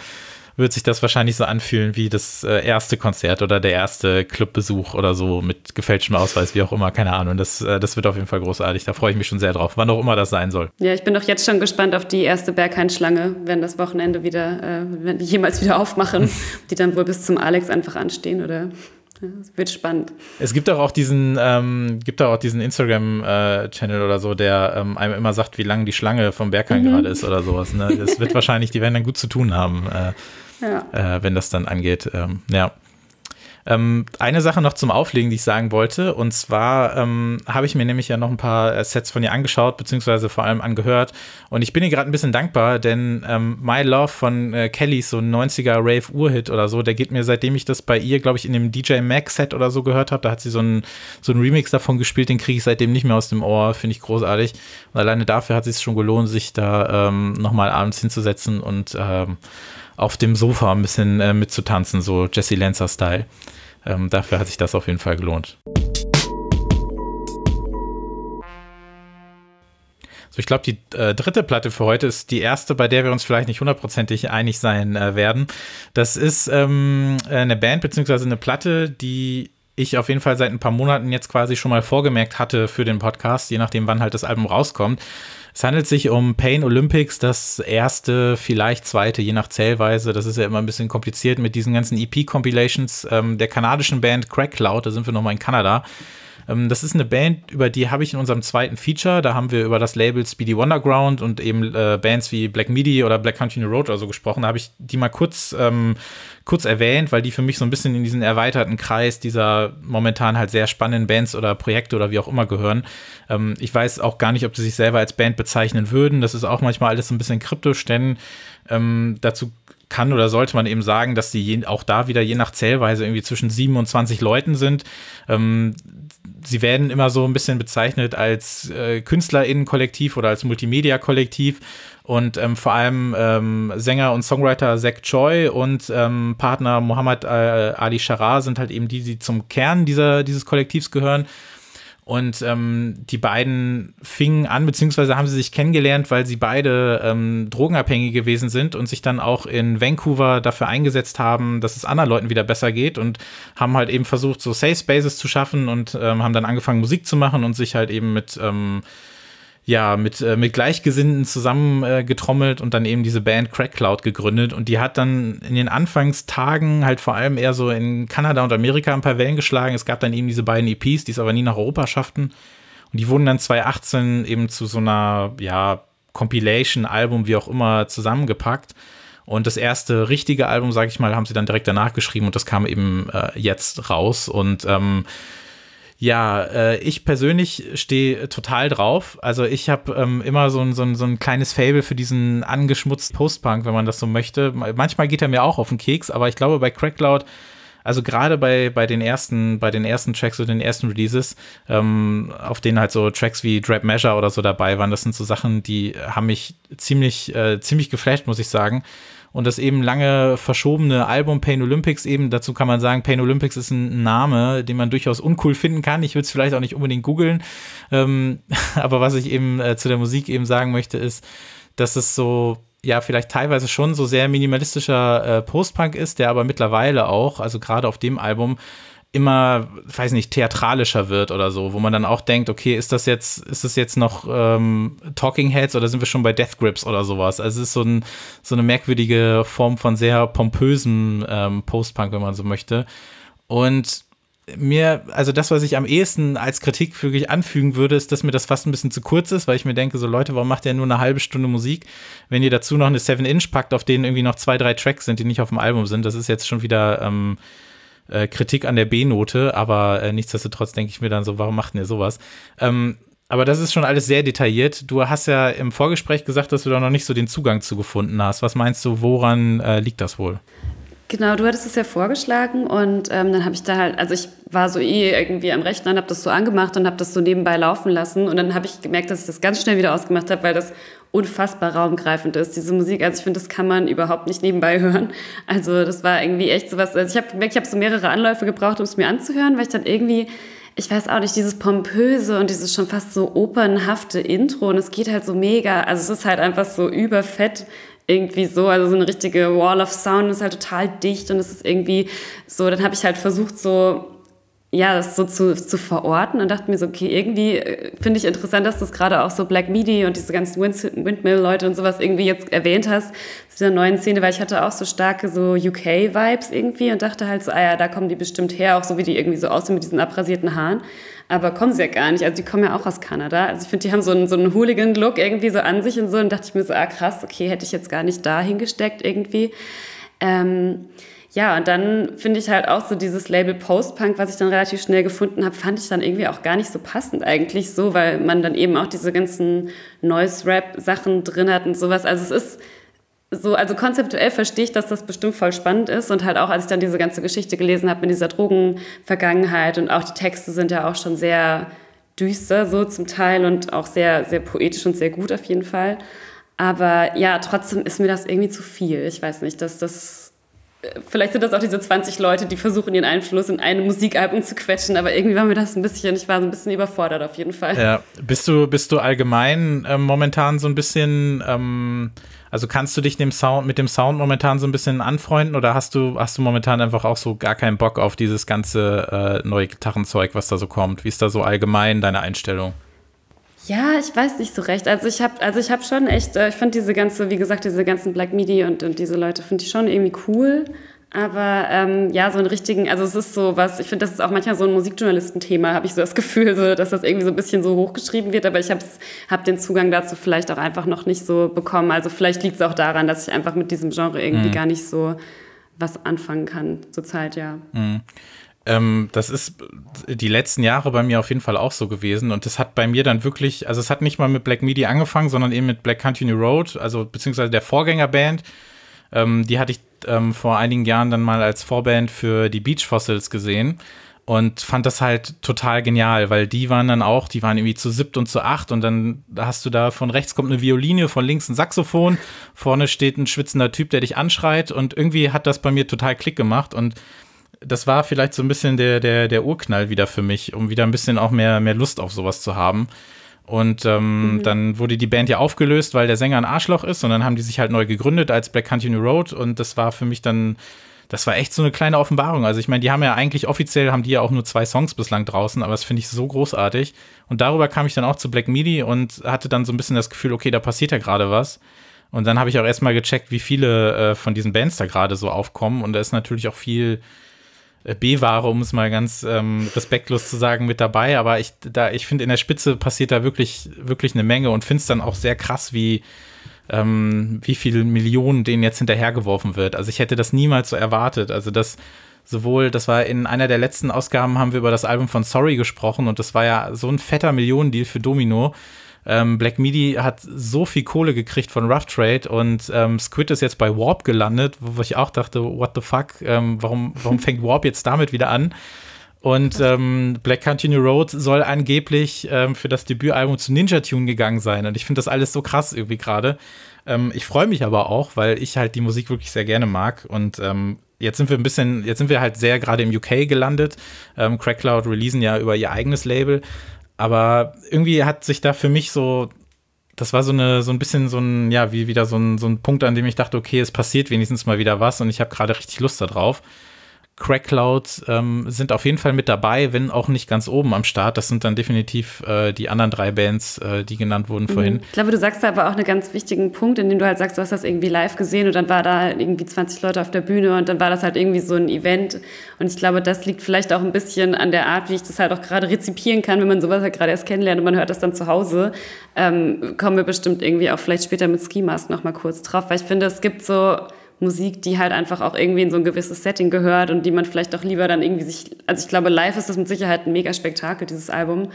wird sich das wahrscheinlich so anfühlen wie das äh, erste Konzert oder der erste Clubbesuch oder so mit gefälschtem Ausweis, wie auch immer, keine Ahnung. Das, äh, das wird auf jeden Fall großartig. Da freue ich mich schon sehr drauf, wann auch immer das sein soll. Ja, ich bin doch jetzt schon gespannt auf die erste Berghain-Schlange, wenn das Wochenende wieder, äh, wenn die jemals wieder aufmachen, [LAUGHS] die dann wohl bis zum Alex einfach anstehen oder es wird spannend. Es gibt auch, auch diesen, ähm, gibt auch diesen Instagram-Channel äh, oder so, der ähm, einem immer sagt, wie lang die Schlange vom Berghain mhm. gerade ist oder sowas. Ne? Das wird [LAUGHS] wahrscheinlich, die werden dann gut zu tun haben. Äh, ja. äh, wenn das dann angeht. Ähm, ja. Ähm, eine Sache noch zum Auflegen, die ich sagen wollte. Und zwar ähm, habe ich mir nämlich ja noch ein paar äh, Sets von ihr angeschaut, beziehungsweise vor allem angehört. Und ich bin ihr gerade ein bisschen dankbar, denn ähm, My Love von äh, Kelly, so ein 90er Rave-Urhit oder so, der geht mir, seitdem ich das bei ihr, glaube ich, in dem DJ Mac-Set oder so gehört habe, da hat sie so einen so Remix davon gespielt, den kriege ich seitdem nicht mehr aus dem Ohr. Finde ich großartig. Und alleine dafür hat es sich schon gelohnt, sich da ähm, nochmal abends hinzusetzen und ähm, auf dem Sofa ein bisschen äh, mitzutanzen, so Jesse Lancer-Style. Ähm, dafür hat sich das auf jeden Fall gelohnt. So, ich glaube, die äh, dritte Platte für heute ist die erste, bei der wir uns vielleicht nicht hundertprozentig einig sein äh, werden. Das ist ähm, eine Band beziehungsweise eine Platte, die ich auf jeden Fall seit ein paar Monaten jetzt quasi schon mal vorgemerkt hatte für den Podcast, je nachdem, wann halt das Album rauskommt. Es handelt sich um Pain Olympics, das erste, vielleicht zweite, je nach Zählweise. Das ist ja immer ein bisschen kompliziert mit diesen ganzen EP-Compilations ähm, der kanadischen Band Crack Cloud. Da sind wir nochmal in Kanada. Ähm, das ist eine Band, über die habe ich in unserem zweiten Feature, da haben wir über das Label Speedy Wonderground und eben äh, Bands wie Black Midi oder Black Country New Road oder so gesprochen. Da habe ich die mal kurz, ähm, kurz erwähnt, weil die für mich so ein bisschen in diesen erweiterten Kreis dieser momentan halt sehr spannenden Bands oder Projekte oder wie auch immer gehören. Ähm, ich weiß auch gar nicht, ob sie sich selber als Band bezeichnen würden. Das ist auch manchmal alles so ein bisschen kryptisch, denn ähm, dazu kann oder sollte man eben sagen, dass die auch da wieder je nach Zählweise irgendwie zwischen 27 Leuten sind. Ähm, sie werden immer so ein bisschen bezeichnet als äh, KünstlerInnen-Kollektiv oder als Multimedia-Kollektiv. Und ähm, vor allem ähm, Sänger und Songwriter Zach Choi und ähm, Partner Mohammed äh, Ali Sharar sind halt eben die, die zum Kern dieser, dieses Kollektivs gehören. Und ähm, die beiden fingen an, beziehungsweise haben sie sich kennengelernt, weil sie beide ähm, drogenabhängig gewesen sind und sich dann auch in Vancouver dafür eingesetzt haben, dass es anderen Leuten wieder besser geht und haben halt eben versucht, so Safe Spaces zu schaffen und ähm, haben dann angefangen, Musik zu machen und sich halt eben mit ähm, ja, mit, äh, mit Gleichgesinnten zusammengetrommelt äh, und dann eben diese Band Crack Cloud gegründet. Und die hat dann in den Anfangstagen halt vor allem eher so in Kanada und Amerika ein paar Wellen geschlagen. Es gab dann eben diese beiden EPs, die es aber nie nach Europa schafften. Und die wurden dann 2018 eben zu so einer, ja, Compilation, Album, wie auch immer, zusammengepackt. Und das erste richtige Album, sag ich mal, haben sie dann direkt danach geschrieben und das kam eben äh, jetzt raus. Und ähm, ja, äh, ich persönlich stehe total drauf. Also ich habe ähm, immer so ein, so, ein, so ein kleines Fable für diesen angeschmutzten Postpunk, wenn man das so möchte. Manchmal geht er mir auch auf den Keks, aber ich glaube bei Crackloud also gerade bei, bei den ersten, bei den ersten Tracks oder den ersten Releases, ähm, auf denen halt so Tracks wie Drap Measure oder so dabei waren, das sind so Sachen, die haben mich ziemlich, äh, ziemlich geflasht, muss ich sagen und das eben lange verschobene Album Pain Olympics eben, dazu kann man sagen, Pain Olympics ist ein Name, den man durchaus uncool finden kann. Ich würde es vielleicht auch nicht unbedingt googeln. Ähm, [LAUGHS] aber was ich eben äh, zu der Musik eben sagen möchte, ist, dass es so ja vielleicht teilweise schon so sehr minimalistischer äh, Postpunk ist, der aber mittlerweile auch, also gerade auf dem Album, immer, weiß nicht, theatralischer wird oder so, wo man dann auch denkt, okay, ist das jetzt, ist das jetzt noch ähm, Talking Heads oder sind wir schon bei Death Grips oder sowas? Also es ist so, ein, so eine merkwürdige Form von sehr pompösem ähm, Post-Punk, wenn man so möchte. Und mir, also das, was ich am ehesten als Kritik für anfügen würde, ist, dass mir das fast ein bisschen zu kurz ist, weil ich mir denke, so Leute, warum macht ihr nur eine halbe Stunde Musik, wenn ihr dazu noch eine 7-Inch packt, auf denen irgendwie noch zwei, drei Tracks sind, die nicht auf dem Album sind? Das ist jetzt schon wieder ähm, äh, Kritik an der B-Note, aber äh, nichtsdestotrotz denke ich mir dann so, warum macht denn ihr sowas? Ähm, aber das ist schon alles sehr detailliert. Du hast ja im Vorgespräch gesagt, dass du da noch nicht so den Zugang zu gefunden hast. Was meinst du, woran äh, liegt das wohl? Genau, du hattest es ja vorgeschlagen und ähm, dann habe ich da halt, also ich war so eh irgendwie am Rechner und habe das so angemacht und habe das so nebenbei laufen lassen und dann habe ich gemerkt, dass ich das ganz schnell wieder ausgemacht habe, weil das unfassbar raumgreifend ist, diese Musik. Also ich finde, das kann man überhaupt nicht nebenbei hören. Also das war irgendwie echt sowas. Also ich habe ich hab so mehrere Anläufe gebraucht, um es mir anzuhören, weil ich dann irgendwie ich weiß auch nicht, dieses pompöse und dieses schon fast so opernhafte Intro und es geht halt so mega, also es ist halt einfach so überfett irgendwie so, also so eine richtige Wall of Sound ist halt total dicht und es ist irgendwie so, dann habe ich halt versucht so ja, das so zu, zu verorten und dachte mir so, okay, irgendwie äh, finde ich interessant, dass du es gerade auch so Black Midi und diese ganzen Windmill-Leute und sowas irgendwie jetzt erwähnt hast, zu dieser neuen Szene, weil ich hatte auch so starke so UK-Vibes irgendwie und dachte halt so, ah ja, da kommen die bestimmt her, auch so wie die irgendwie so aussehen mit diesen abrasierten Haaren. Aber kommen sie ja gar nicht, also die kommen ja auch aus Kanada. Also ich finde, die haben so einen, so einen Hooligan-Look irgendwie so an sich und so und dachte ich mir so, ah krass, okay, hätte ich jetzt gar nicht da hingesteckt irgendwie. Ähm, ja, und dann finde ich halt auch so dieses Label Post-Punk, was ich dann relativ schnell gefunden habe, fand ich dann irgendwie auch gar nicht so passend eigentlich so, weil man dann eben auch diese ganzen Noise-Rap-Sachen drin hat und sowas. Also es ist so, also konzeptuell verstehe ich, dass das bestimmt voll spannend ist und halt auch, als ich dann diese ganze Geschichte gelesen habe mit dieser Drogenvergangenheit und auch die Texte sind ja auch schon sehr düster so zum Teil und auch sehr, sehr poetisch und sehr gut auf jeden Fall. Aber ja, trotzdem ist mir das irgendwie zu viel. Ich weiß nicht, dass das vielleicht sind das auch diese 20 Leute, die versuchen, ihren Einfluss in ein Musikalbum zu quetschen, aber irgendwie war mir das ein bisschen, ich war so ein bisschen überfordert auf jeden Fall. Ja, bist du, bist du allgemein ähm, momentan so ein bisschen, ähm, also kannst du dich dem Sound, mit dem Sound momentan so ein bisschen anfreunden oder hast du, hast du momentan einfach auch so gar keinen Bock auf dieses ganze äh, neue Gitarrenzeug, was da so kommt? Wie ist da so allgemein deine Einstellung? Ja, ich weiß nicht so recht. Also ich habe also ich hab schon echt, äh, ich finde diese ganze, wie gesagt, diese ganzen Black Midi und, und diese Leute finde ich schon irgendwie cool. Aber ähm, ja, so einen richtigen, also es ist so was, ich finde, das ist auch manchmal so ein Musikjournalistenthema, habe ich so das Gefühl, so, dass das irgendwie so ein bisschen so hochgeschrieben wird, aber ich habe hab den Zugang dazu vielleicht auch einfach noch nicht so bekommen. Also vielleicht liegt es auch daran, dass ich einfach mit diesem Genre irgendwie mhm. gar nicht so was anfangen kann zurzeit, ja. Mhm. Ähm, das ist die letzten Jahre bei mir auf jeden Fall auch so gewesen. Und das hat bei mir dann wirklich, also es hat nicht mal mit Black Media angefangen, sondern eben mit Black Country New Road, also beziehungsweise der Vorgängerband. Ähm, die hatte ich ähm, vor einigen Jahren dann mal als Vorband für die Beach Fossils gesehen und fand das halt total genial, weil die waren dann auch, die waren irgendwie zu siebt und zu acht und dann hast du da von rechts kommt eine Violine, von links ein Saxophon, vorne steht ein schwitzender Typ, der dich anschreit und irgendwie hat das bei mir total Klick gemacht und das war vielleicht so ein bisschen der, der, der Urknall wieder für mich, um wieder ein bisschen auch mehr, mehr Lust auf sowas zu haben. Und ähm, mhm. dann wurde die Band ja aufgelöst, weil der Sänger ein Arschloch ist. Und dann haben die sich halt neu gegründet als Black Country New Road. Und das war für mich dann, das war echt so eine kleine Offenbarung. Also ich meine, die haben ja eigentlich offiziell, haben die ja auch nur zwei Songs bislang draußen, aber das finde ich so großartig. Und darüber kam ich dann auch zu Black Midi und hatte dann so ein bisschen das Gefühl, okay, da passiert ja gerade was. Und dann habe ich auch erstmal gecheckt, wie viele äh, von diesen Bands da gerade so aufkommen. Und da ist natürlich auch viel äh, B-Ware, um es mal ganz ähm, respektlos zu sagen, mit dabei. Aber ich, da, ich finde, in der Spitze passiert da wirklich, wirklich eine Menge und finde es dann auch sehr krass, wie, ähm, wie viele Millionen denen jetzt hinterhergeworfen wird. Also ich hätte das niemals so erwartet. Also das sowohl, das war in einer der letzten Ausgaben, haben wir über das Album von Sorry gesprochen und das war ja so ein fetter Millionendeal für Domino. Ähm, Black Midi hat so viel Kohle gekriegt von Rough Trade und ähm, Squid ist jetzt bei Warp gelandet, wo ich auch dachte, what the fuck, ähm, warum, warum fängt Warp jetzt damit wieder an? Und ähm, Black Country New Road soll angeblich ähm, für das Debütalbum zu Ninja Tune gegangen sein. Und ich finde das alles so krass irgendwie gerade. Ähm, ich freue mich aber auch, weil ich halt die Musik wirklich sehr gerne mag. Und ähm, jetzt sind wir ein bisschen, jetzt sind wir halt sehr gerade im UK gelandet. Ähm, Crack Cloud releasen ja über ihr eigenes Label. Aber irgendwie hat sich da für mich so, das war so eine, so ein bisschen so ein, ja, wie wieder so ein, so ein Punkt, an dem ich dachte, okay, es passiert wenigstens mal wieder was und ich habe gerade richtig Lust darauf. Crackcloud ähm, sind auf jeden Fall mit dabei, wenn auch nicht ganz oben am Start. Das sind dann definitiv äh, die anderen drei Bands, äh, die genannt wurden mhm. vorhin. Ich glaube, du sagst da aber auch einen ganz wichtigen Punkt, in dem du halt sagst, du hast das irgendwie live gesehen und dann war da halt irgendwie 20 Leute auf der Bühne und dann war das halt irgendwie so ein Event. Und ich glaube, das liegt vielleicht auch ein bisschen an der Art, wie ich das halt auch gerade rezipieren kann, wenn man sowas halt gerade erst kennenlernt und man hört das dann zu Hause. Ähm, kommen wir bestimmt irgendwie auch vielleicht später mit Ski Mask nochmal kurz drauf, weil ich finde, es gibt so Musik, die halt einfach auch irgendwie in so ein gewisses Setting gehört und die man vielleicht auch lieber dann irgendwie sich, also ich glaube, live ist das mit Sicherheit ein mega Spektakel, dieses Album.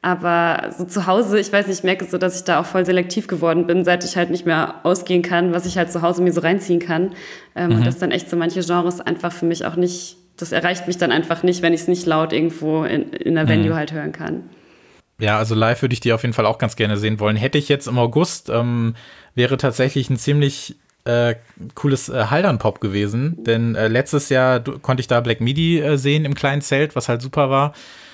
Aber so zu Hause, ich weiß nicht, ich merke so, dass ich da auch voll selektiv geworden bin, seit ich halt nicht mehr ausgehen kann, was ich halt zu Hause mir so reinziehen kann. Ähm, mhm. Und das dann echt so manche Genres einfach für mich auch nicht, das erreicht mich dann einfach nicht, wenn ich es nicht laut irgendwo in, in der mhm. Venue mhm. halt hören kann. Ja, also live würde ich die auf jeden Fall auch ganz gerne sehen wollen. Hätte ich jetzt im August, ähm, wäre tatsächlich ein ziemlich äh, cooles äh, Haldern-Pop gewesen, denn äh, letztes Jahr konnte ich da Black Midi äh, sehen im kleinen Zelt, was halt super war.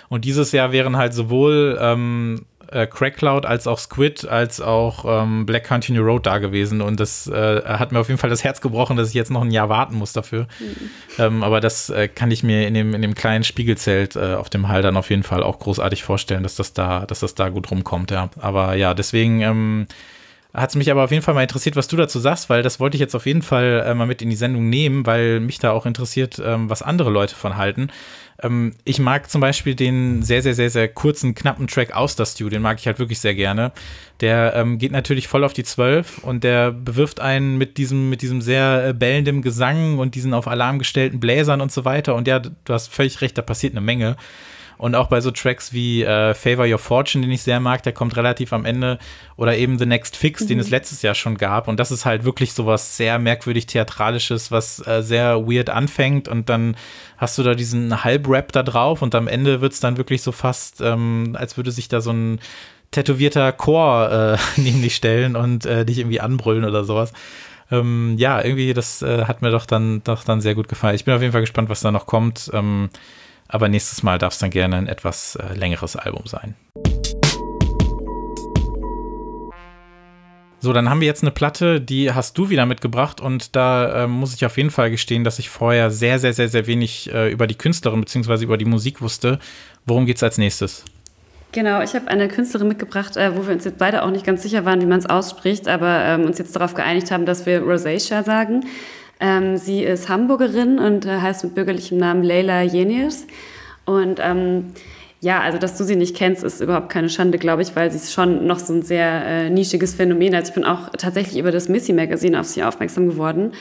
Und dieses Jahr wären halt sowohl ähm, äh, Crack Cloud als auch Squid als auch ähm, Black Country New Road da gewesen. Und das äh, hat mir auf jeden Fall das Herz gebrochen, dass ich jetzt noch ein Jahr warten muss dafür. Mhm. Ähm, aber das äh, kann ich mir in dem, in dem kleinen Spiegelzelt auf dem Haldern auf jeden Fall auch großartig vorstellen, dass das da, dass das da gut rumkommt, ja. Aber ja, deswegen ähm, hat es mich aber auf jeden Fall mal interessiert, was du dazu sagst, weil das wollte ich jetzt auf jeden Fall äh, mal mit in die Sendung nehmen, weil mich da auch interessiert, ähm, was andere Leute von halten. Ähm, ich mag zum Beispiel den sehr, sehr, sehr, sehr kurzen, knappen Track aus der Stew, den mag ich halt wirklich sehr gerne. Der ähm, geht natürlich voll auf die Zwölf und der bewirft einen mit diesem, mit diesem sehr äh, bellenden Gesang und diesen auf Alarm gestellten Bläsern und so weiter. Und ja, du hast völlig recht, da passiert eine Menge. Und auch bei so Tracks wie äh, Favor Your Fortune, den ich sehr mag, der kommt relativ am Ende. Oder eben The Next Fix, mhm. den es letztes Jahr schon gab. Und das ist halt wirklich so was sehr merkwürdig Theatralisches, was äh, sehr weird anfängt. Und dann hast du da diesen Halbrap da drauf. Und am Ende wird es dann wirklich so fast, ähm, als würde sich da so ein tätowierter Chor äh, [LAUGHS] neben dich stellen und äh, dich irgendwie anbrüllen oder sowas. Ähm, ja, irgendwie, das äh, hat mir doch dann, doch dann sehr gut gefallen. Ich bin auf jeden Fall gespannt, was da noch kommt. Ähm, aber nächstes Mal darf es dann gerne ein etwas äh, längeres Album sein. So, dann haben wir jetzt eine Platte, die hast du wieder mitgebracht und da äh, muss ich auf jeden Fall gestehen, dass ich vorher sehr, sehr, sehr, sehr wenig äh, über die Künstlerin bzw. über die Musik wusste. Worum geht es als nächstes? Genau, ich habe eine Künstlerin mitgebracht, äh, wo wir uns jetzt beide auch nicht ganz sicher waren, wie man es ausspricht, aber ähm, uns jetzt darauf geeinigt haben, dass wir Rosacea sagen. Ähm, sie ist Hamburgerin und äh, heißt mit bürgerlichem Namen Leila Jenius. Und ähm, ja, also dass du sie nicht kennst, ist überhaupt keine Schande, glaube ich, weil sie ist schon noch so ein sehr äh, nischiges Phänomen. Also ich bin auch tatsächlich über das Missy Magazine auf sie aufmerksam geworden,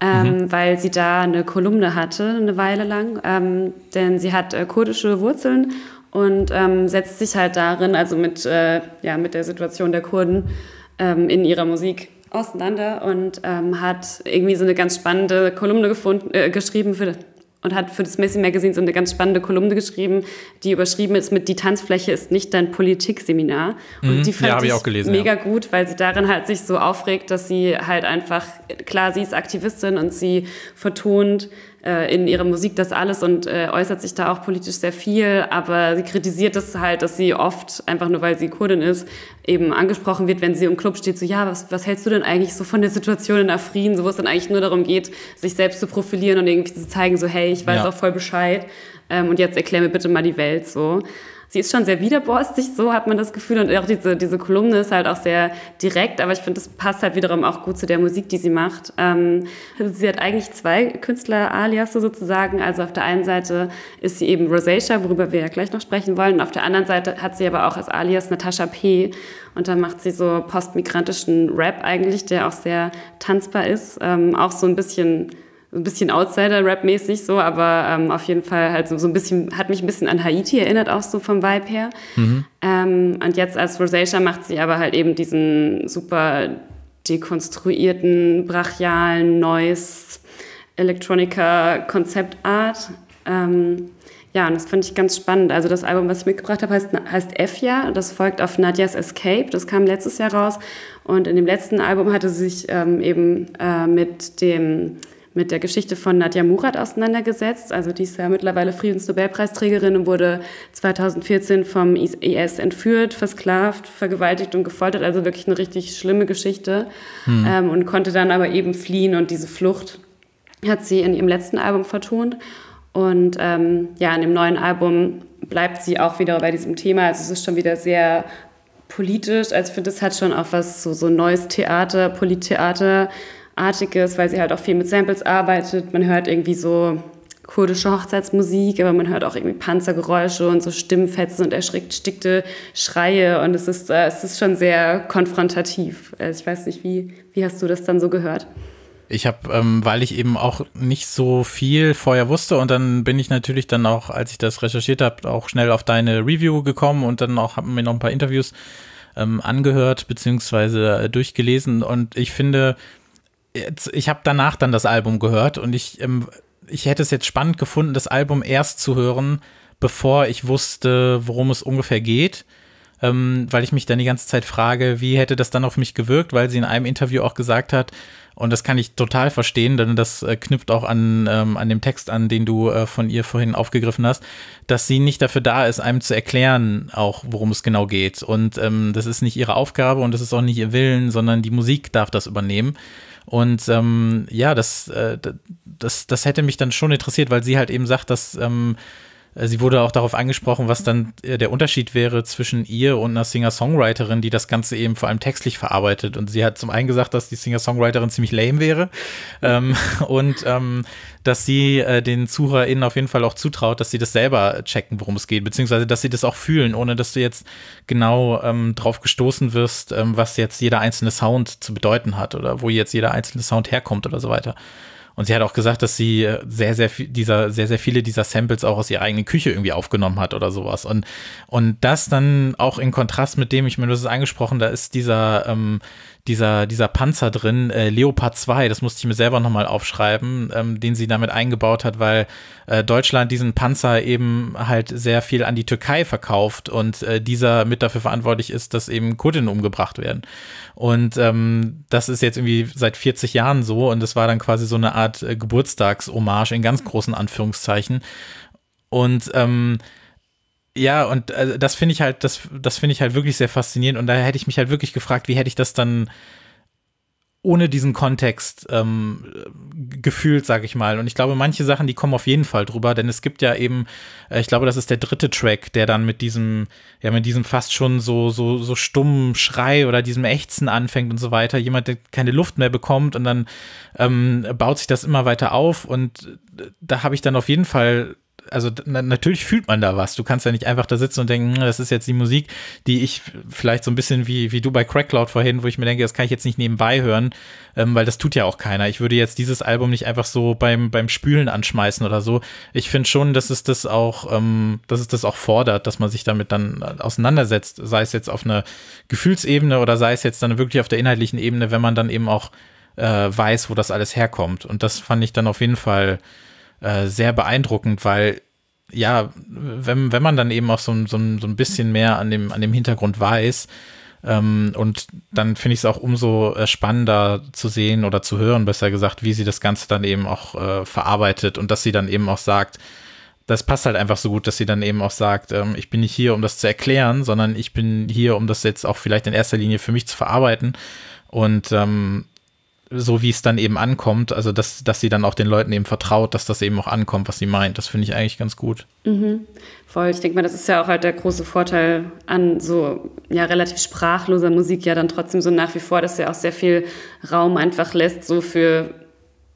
ähm, mhm. weil sie da eine Kolumne hatte eine Weile lang. Ähm, denn sie hat äh, kurdische Wurzeln und ähm, setzt sich halt darin, also mit, äh, ja, mit der Situation der Kurden ähm, in ihrer Musik auseinander und ähm, hat irgendwie so eine ganz spannende Kolumne gefunden, äh, geschrieben für, und hat für das Messi Magazine so eine ganz spannende Kolumne geschrieben, die überschrieben ist mit Die Tanzfläche ist nicht dein Politikseminar. Mhm. Und die fand ja, ich, gelesen, mega ja. gut, weil sie darin halt sich so aufregt, dass sie halt einfach, klar, sie ist Aktivistin und sie vertont, äh, in ihrer Musik das alles und äh, äußert sich da auch politisch sehr viel. Aber sie kritisiert das halt, dass sie oft, einfach nur weil sie Kurdin ist, eben angesprochen wird, wenn sie im Club steht, so ja, was, was hältst du denn eigentlich so von der Situation in Afrin, so wo es dann eigentlich nur darum geht, sich selbst zu profilieren und irgendwie zu zeigen, so hey, ich weiß ja. auch voll Bescheid ähm, und jetzt erklär mir bitte mal die Welt so sie ist schon sehr widerborstig, so hat man das Gefühl. Und auch diese, diese Kolumne ist halt auch sehr direkt, aber ich finde, das passt halt wiederum auch gut zu der Musik, die sie macht. Ähm, sie hat eigentlich zwei Künstler-Alias sozusagen. Also auf der einen Seite ist sie eben Rosacea, worüber wir ja gleich noch sprechen wollen. Und auf der anderen Seite hat sie aber auch als Alias Natascha P. Und da macht sie so postmigrantischen Rap eigentlich, der auch sehr tanzbar ist. Ähm, auch so ein bisschen ein bisschen Outsider-Rap-mäßig so, aber ähm, auf jeden Fall halt so, so ein bisschen, hat mich ein bisschen an Haiti erinnert, auch so vom Vibe her. Mhm. Ähm, und jetzt als Rosacea macht sie aber halt eben diesen super dekonstruierten, brachialen, neues Elektroniker-Konzeptart. Ähm, ja, und das fand ich ganz spannend. Also das Album, was ich mitgebracht habe, heißt, heißt Efja. Das folgt auf Nadias Escape. Das kam letztes Jahr raus. Und in dem letzten Album hatte sie sich ähm, eben äh, mit dem mit der Geschichte von Nadja Murat auseinandergesetzt. Also die ist ja mittlerweile Friedensnobelpreisträgerin und wurde 2014 vom IS entführt, versklavt, vergewaltigt und gefoltert. Also wirklich eine richtig schlimme Geschichte mhm. ähm, und konnte dann aber eben fliehen und diese Flucht hat sie in ihrem letzten Album vertont. Und ähm, ja, in dem neuen Album bleibt sie auch wieder bei diesem Thema. Also es ist schon wieder sehr politisch. Also ich finde, es hat schon auch was so, so neues Theater, Polittheater Artiges, weil sie halt auch viel mit Samples arbeitet. Man hört irgendwie so kurdische Hochzeitsmusik, aber man hört auch irgendwie Panzergeräusche und so Stimmfetzen und erschreckte Schreie und es ist, äh, es ist schon sehr konfrontativ. Also ich weiß nicht, wie, wie hast du das dann so gehört? Ich habe, ähm, weil ich eben auch nicht so viel vorher wusste und dann bin ich natürlich dann auch, als ich das recherchiert habe, auch schnell auf deine Review gekommen und dann auch haben mir noch ein paar Interviews ähm, angehört bzw. Äh, durchgelesen und ich finde, jetzt, ich habe danach dann das Album gehört und ich, ähm, ich hätte es jetzt spannend gefunden, das Album erst zu hören, bevor ich wusste, worum es ungefähr geht. Ähm, weil ich mich dann die ganze Zeit frage, wie hätte das dann auf mich gewirkt, weil sie in einem Interview auch gesagt hat, und das kann ich total verstehen, denn das äh, knüpft auch an, ähm, an dem Text an, den du äh, von ihr vorhin aufgegriffen hast, dass sie nicht dafür da ist, einem zu erklären, auch worum es genau geht. Und ähm, das ist nicht ihre Aufgabe und das ist auch nicht ihr Willen, sondern die Musik darf das übernehmen. Und ähm, ja, das, äh, das, das hätte mich dann schon interessiert, weil sie halt eben sagt, dass ähm, äh, sie wurde auch darauf angesprochen, was dann äh, der Unterschied wäre zwischen ihr und einer Singer-Songwriterin, die das Ganze eben vor allem textlich verarbeitet. Und sie hat zum einen gesagt, dass die Singer-Songwriterin ziemlich lame wäre [LAUGHS] ähm, und ähm, dass sie äh, den ZuhörerInnen auf jeden Fall auch zutraut, dass sie das selber checken, worum es geht, beziehungsweise dass sie das auch fühlen, ohne dass du jetzt genau ähm, drauf gestoßen wirst, ähm, was jetzt jeder einzelne Sound zu bedeuten hat oder wo jetzt jeder einzelne Sound herkommt oder so weiter. Und sie hat auch gesagt, dass sie äh, sehr, sehr viel dieser, sehr, sehr viele dieser Samples auch aus ihrer eigenen Küche irgendwie aufgenommen hat oder sowas. Und, und das dann auch in Kontrast mit dem, ich meine, du hast es angesprochen, da ist dieser, ähm, dieser, dieser Panzer drin, äh, Leopard 2, das musste ich mir selber nochmal aufschreiben, ähm, den sie damit eingebaut hat, weil äh, Deutschland diesen Panzer eben halt sehr viel an die Türkei verkauft und äh, dieser mit dafür verantwortlich ist, dass eben Kurdinnen umgebracht werden. Und ähm, das ist jetzt irgendwie seit 40 Jahren so und das war dann quasi so eine Art äh, Geburtstagshommage in ganz großen Anführungszeichen. Und ähm, ja, und äh, das finde ich halt, das, das finde ich halt wirklich sehr faszinierend. Und da hätte ich mich halt wirklich gefragt, wie hätte ich das dann ohne diesen Kontext ähm, gefühlt, sage ich mal. Und ich glaube, manche Sachen, die kommen auf jeden Fall drüber, denn es gibt ja eben, äh, ich glaube, das ist der dritte Track, der dann mit diesem, ja, mit diesem fast schon so, so, so stummen Schrei oder diesem Ächzen anfängt und so weiter. Jemand, der keine Luft mehr bekommt und dann ähm, baut sich das immer weiter auf. Und äh, da habe ich dann auf jeden Fall also na, natürlich fühlt man da was. Du kannst ja nicht einfach da sitzen und denken, hm, das ist jetzt die Musik, die ich vielleicht so ein bisschen wie, wie du bei Crackloud vorhin, wo ich mir denke, das kann ich jetzt nicht nebenbei hören, ähm, weil das tut ja auch keiner. Ich würde jetzt dieses Album nicht einfach so beim, beim Spülen anschmeißen oder so. Ich finde schon, dass es das auch, ähm, dass es das auch fordert, dass man sich damit dann äh, auseinandersetzt, sei es jetzt auf einer Gefühlsebene oder sei es jetzt dann wirklich auf der inhaltlichen Ebene, wenn man dann eben auch äh, weiß, wo das alles herkommt. Und das fand ich dann auf jeden Fall äh, sehr beeindruckend, weil ja, wenn, wenn man dann eben auch so, so, so ein bisschen mehr an dem, an dem Hintergrund weiß, ähm, und dann finde ich es auch umso äh, spannender zu sehen oder zu hören, besser gesagt, wie sie das Ganze dann eben auch äh, verarbeitet und dass sie dann eben auch sagt, das passt halt einfach so gut, dass sie dann eben auch sagt, ähm, ich bin nicht hier, um das zu erklären, sondern ich bin hier, um das jetzt auch vielleicht in erster Linie für mich zu verarbeiten. Und ähm, so wie es dann eben ankommt, also dass, dass sie dann auch den Leuten eben vertraut, dass das eben auch ankommt, was sie meint. Das finde ich eigentlich ganz gut. Mhm. Voll, ich denke mal, das ist ja auch halt der große Vorteil an so ja relativ sprachloser Musik ja dann trotzdem so nach wie vor, dass ja auch sehr viel Raum einfach lässt, so für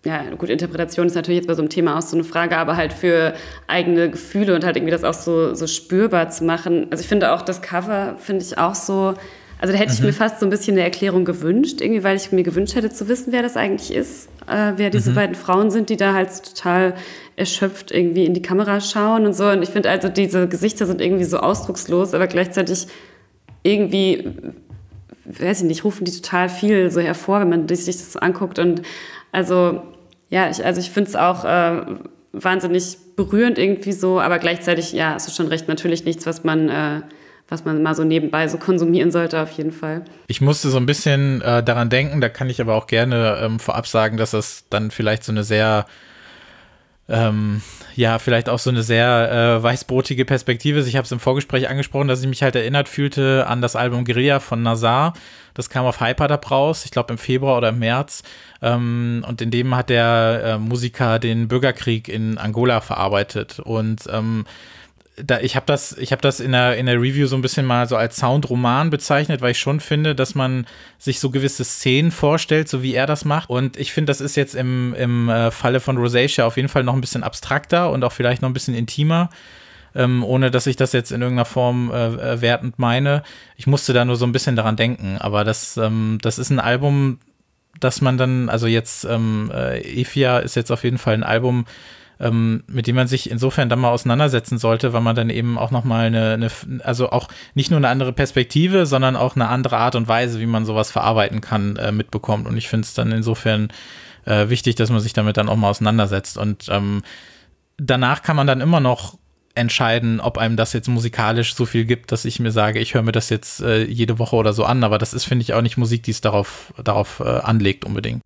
ja, gut, Interpretation ist natürlich jetzt bei so einem Thema auch so eine Frage, aber halt für eigene Gefühle und halt irgendwie das auch so, so spürbar zu machen. Also ich finde auch das Cover, finde ich auch so, also da hätte mhm. ich mir mhm. fast so ein bisschen eine Erklärung gewünscht, irgendwie, weil ich mir gewünscht hätte zu wissen, wer das eigentlich ist, äh, wer diese mhm. beiden Frauen sind, die da halt so total erschöpft irgendwie in die Kamera schauen und so. Und ich finde also, diese Gesichter sind irgendwie so ausdruckslos, aber gleichzeitig irgendwie, weiß ich nicht, rufen die total viel so hervor, wenn man sich das anguckt. Und also, ja, ich, also ich finde es auch äh, wahnsinnig berührend irgendwie so, aber gleichzeitig, ja, hast du schon recht, natürlich nichts, was man... Äh, was man mal so nebenbei so konsumieren sollte, auf jeden Fall. Ich musste so ein bisschen äh, daran denken, da kann ich aber auch gerne ähm, vorab sagen, dass das dann vielleicht so eine sehr ähm, ja, vielleicht auch so eine sehr äh, weißbrotige Perspektive. ist. Ich habe es im Vorgespräch angesprochen, dass ich mich halt erinnert fühlte an das Album Guerilla von Nazar. Das kam auf Hyperdub raus, ich glaube im Februar oder im März. Ähm, und in dem hat der äh, Musiker den Bürgerkrieg in Angola verarbeitet. Und ähm, da, ich habe das, ich hab das in, der, in der Review so ein bisschen mal so als Soundroman bezeichnet, weil ich schon finde, dass man sich so gewisse Szenen vorstellt, so wie er das macht. Und ich finde, das ist jetzt im, im äh, Falle von Rosacea auf jeden Fall noch ein bisschen abstrakter und auch vielleicht noch ein bisschen intimer. Ähm, ohne dass ich das jetzt in irgendeiner Form äh, äh wertend meine. Ich musste da nur so ein bisschen daran denken, aber das, ähm, das ist ein Album, das man dann, also jetzt, ähm, äh, Evia ist jetzt auf jeden Fall ein Album, ähm, mit dem man sich insofern dann mal auseinandersetzen sollte, weil man dann eben auch nochmal eine, eine, also auch nicht nur eine andere Perspektive, sondern auch eine andere Art und Weise, wie man sowas verarbeiten kann, äh, mitbekommt. Und ich finde es dann insofern äh, wichtig, dass man sich damit dann auch mal auseinandersetzt. Und ähm, danach kann man dann immer noch entscheiden, ob einem das jetzt musikalisch so viel gibt, dass ich mir sage, ich höre mir das jetzt äh, jede Woche oder so an. Aber das ist, finde ich, auch nicht Musik, die es darauf, darauf äh, anlegt unbedingt.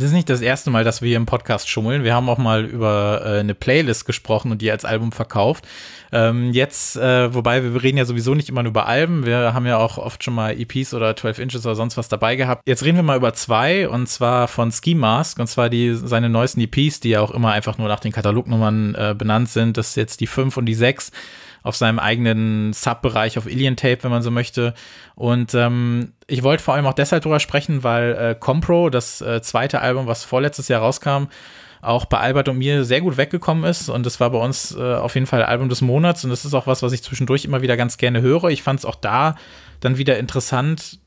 Es ist nicht das erste Mal, dass wir hier im Podcast schummeln. Wir haben auch mal über äh, eine Playlist gesprochen und die als Album verkauft. Ähm, jetzt, äh, wobei wir reden ja sowieso nicht immer nur über Alben. Wir haben ja auch oft schon mal EPs oder 12 Inches oder sonst was dabei gehabt. Jetzt reden wir mal über zwei und zwar von Ski Mask und zwar die, seine neuesten EPs, die ja auch immer einfach nur nach den Katalognummern äh, benannt sind. Das ist jetzt die 5 und die 6 auf seinem eigenen Sub-Bereich auf Alien Tape, wenn man so möchte. Und ähm, ich wollte vor allem auch deshalb drüber sprechen, weil äh, Compro, das äh, zweite Album, was vorletztes Jahr rauskam, auch bei Albert und mir sehr gut weggekommen ist. Und das war bei uns äh, auf jeden Fall Album des Monats. Und das ist auch was, was ich zwischendurch immer wieder ganz gerne höre. Ich fand es auch da dann wieder interessant,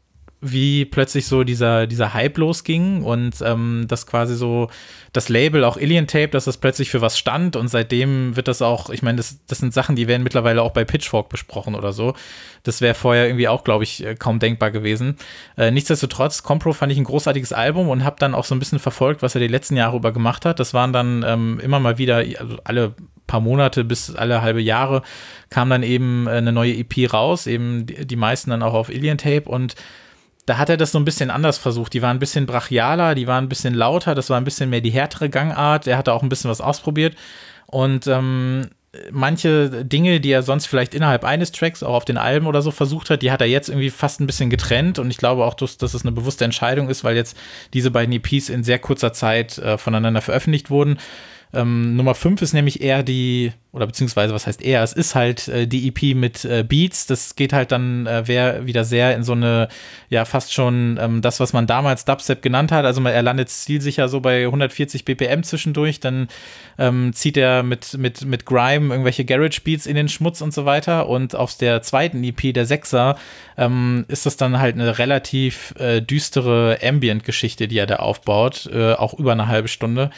wie plötzlich so dieser, dieser Hype losging und ähm, das quasi so das Label auch Alien Tape, dass das plötzlich für was stand und seitdem wird das auch, ich meine, das, das sind Sachen, die werden mittlerweile auch bei Pitchfork besprochen oder so. Das wäre vorher irgendwie auch, glaube ich, äh, kaum denkbar gewesen. Äh, nichtsdestotrotz, Compro fand ich ein großartiges Album und habe dann auch so ein bisschen verfolgt, was er die letzten Jahre über gemacht hat. Das waren dann ähm, immer mal wieder, also alle paar Monate bis alle halbe Jahre kam dann eben äh, eine neue EP raus, eben die, meisten dann auch auf Alien Tape und da hat er das so ein bisschen anders versucht. Die waren ein bisschen brachialer, die waren ein bisschen lauter, das war ein bisschen mehr die härtere Gangart. Er hatte auch ein bisschen was ausprobiert. Und ähm, manche Dinge, die er sonst vielleicht innerhalb eines Tracks auch auf den Alben oder so versucht hat, die hat er jetzt irgendwie fast ein bisschen getrennt. Und ich glaube auch, dass, dass es eine bewusste Entscheidung ist, weil jetzt diese beiden EPs in sehr kurzer Zeit äh, voneinander veröffentlicht wurden. Ähm, Nummer 5 ist nämlich eher die, oder beziehungsweise was heißt eher, es ist halt äh, die EP mit äh, Beats. Das geht halt dann äh, wieder sehr in so eine, ja, fast schon ähm, das, was man damals Dubstep genannt hat. Also man, er landet zielsicher so bei 140 BPM zwischendurch, dann ähm, zieht er mit, mit, mit Grime irgendwelche Garage Beats in den Schmutz und so weiter. Und auf der zweiten EP, der Sechser, ähm, ist das dann halt eine relativ äh, düstere Ambient-Geschichte, die er da aufbaut, äh, auch über eine halbe Stunde.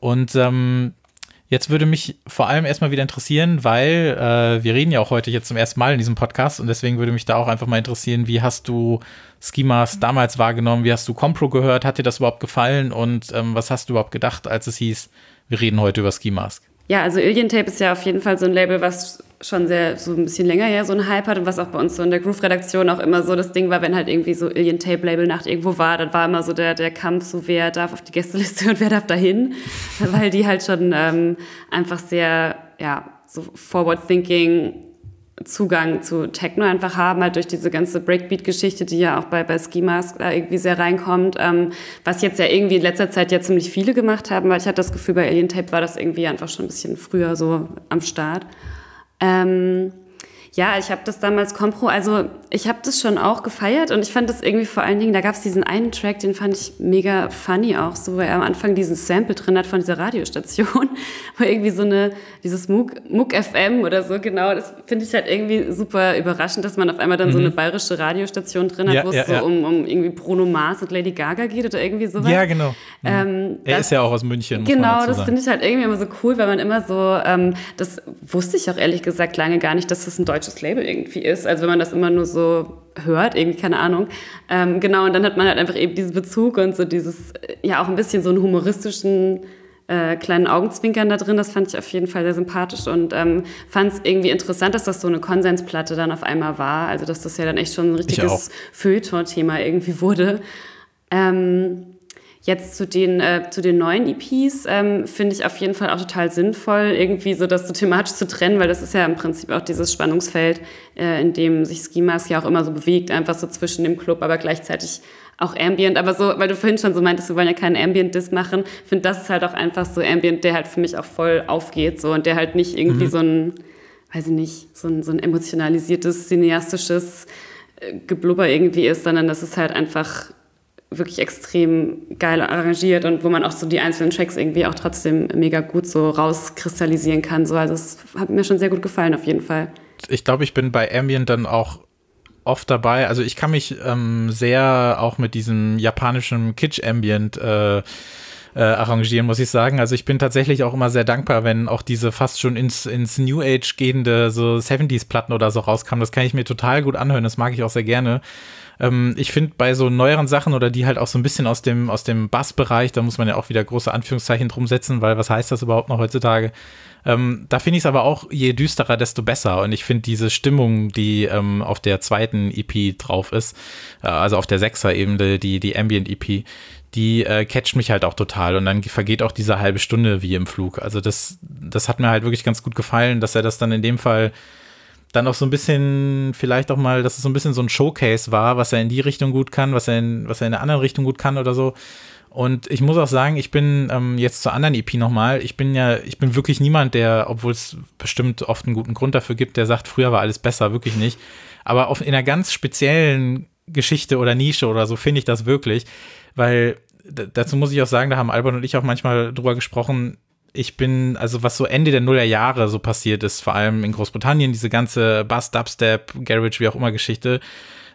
Und ähm, Jetzt würde mich vor allem erstmal wieder interessieren, weil äh, wir reden ja auch heute jetzt zum ersten Mal in diesem Podcast und deswegen würde mich da auch einfach mal interessieren, wie hast du Schemas damals wahrgenommen, wie hast du Compro gehört, hat dir das überhaupt gefallen und ähm, was hast du überhaupt gedacht, als es hieß, wir reden heute über Schemas? Ja, also Alien Tape ist ja auf jeden Fall so ein Label, was schon sehr so ein bisschen länger her so ein Hype hat und was auch bei uns so in der Groove-Redaktion auch immer so das Ding war, wenn halt irgendwie so Alien Tape-Label-Nacht irgendwo war, dann war immer so der, der Kampf, so wer darf auf die Gästeliste und wer darf dahin, [LAUGHS] weil die halt schon ähm, einfach sehr, ja, so forward-thinking Zugang zu Techno einfach haben, halt durch diese ganze Breakbeat-Geschichte, die ja auch bei, bei Ski Mask irgendwie sehr reinkommt, ähm, was jetzt ja irgendwie in letzter Zeit ja ziemlich viele gemacht haben, weil ich hatte das Gefühl, bei Alien Tape war das irgendwie einfach schon ein bisschen früher so am Start. Ähm, ja, ich habe das damals Kompro, also ich habe das schon auch gefeiert und ich fand das irgendwie vor allen Dingen, da gab es diesen einen Track, den fand ich mega funny auch, so weil er am Anfang diesen Sample drin hat von dieser Radiostation, [LAUGHS] wo irgendwie so eine, dieses Muck, Muck FM oder so, genau, das finde ich halt irgendwie super überraschend, dass man auf einmal dann mhm. so eine bayerische Radiostation drin hat, ja, wo es ja, so ja. Um, um irgendwie Bruno Mars und Lady Gaga geht oder irgendwie sowas. Ja, genau. Mhm. Ähm, er das, ist ja auch aus München. Genau, das finde ich halt irgendwie immer so cool, weil man immer so, ähm, das wusste ich auch ehrlich gesagt lange gar nicht, dass das ein deutscher deutsches Label irgendwie ist. Also wenn man das immer nur so hört, irgendwie, keine Ahnung. Ähm, genau, und dann hat man halt einfach eben diesen Bezug und so dieses, äh, ja auch ein bisschen so einen humoristischen äh, kleinen Augenzwinkern da drin. Das fand ich auf jeden Fall sehr sympathisch und ähm, fand es irgendwie interessant, dass das so eine Konsensplatte dann auf einmal war. Also dass das ja dann echt schon ein richtiges Feuilleton-Thema irgendwie wurde. Ähm, Jetzt zu den, äh, zu den neuen EPs ähm, finde ich auf jeden Fall auch total sinnvoll, irgendwie so das so thematisch zu trennen, weil das ist ja im Prinzip auch dieses Spannungsfeld, äh, in dem sich Schemas ja auch immer so bewegt, einfach so zwischen dem Club, aber gleichzeitig auch Ambient, aber so, weil du vorhin schon so meintest, wir wollen ja keinen ambient diss machen, finde das ist halt auch einfach so Ambient, der halt für mich auch voll aufgeht, so, und der halt nicht irgendwie mhm. so ein, weiß ich nicht, so ein, so ein emotionalisiertes, cineastisches äh, Geblubber irgendwie ist, sondern das ist halt einfach wirklich extrem geil arrangiert und wo man auch so die einzelnen Tracks irgendwie auch trotzdem mega gut so rauskristallisieren kann. So, also das hat mir schon sehr gut gefallen auf jeden Fall. Ich glaube, ich bin bei Ambient dann auch oft dabei. Also ich kann mich ähm, sehr auch mit diesem japanischen Kitsch-Ambient äh, äh, arrangieren, muss ich sagen. Also ich bin tatsächlich auch immer sehr dankbar, wenn auch diese fast schon ins, ins New Age gehende so 70s-Platten oder so rauskamen. Das kann ich mir total gut anhören, das mag ich auch sehr gerne. Ähm, ich finde bei so neueren Sachen oder die halt auch so ein bisschen aus dem, aus dem Bassbereich, da muss man ja auch wieder große Anführungszeichen drum setzen, weil was heißt das überhaupt noch heutzutage? Ähm, da finde ich es aber auch, je düsterer, desto besser. Und ich finde diese Stimmung, die ähm, auf der zweiten EP drauf ist, äh, also auf der Sechser-Ebene, die, die Ambient-EP, die äh, catcht mich halt auch total. Und dann vergeht auch diese halbe Stunde wie im Flug. Also das, das hat mir halt wirklich ganz gut gefallen, dass er das dann in dem Fall dann auch so ein bisschen, vielleicht auch mal, dass es so ein bisschen so ein Showcase war, was er in die Richtung gut kann, was er in, was er in der anderen Richtung gut kann oder so. Und ich muss auch sagen, ich bin ähm, jetzt zur anderen EP nochmal. Ich bin ja, ich bin wirklich niemand, der, obwohl es bestimmt oft einen guten Grund dafür gibt, der sagt, früher war alles besser, wirklich nicht. Aber auf, in einer ganz speziellen Geschichte oder Nische oder so finde ich das wirklich, weil dazu muss ich auch sagen, da haben Albert und ich auch manchmal drüber gesprochen, ich bin, also was so Ende der Nuller Jahre so passiert ist, vor allem in Großbritannien, diese ganze Bass, Dubstep, Garage, wie auch immer Geschichte,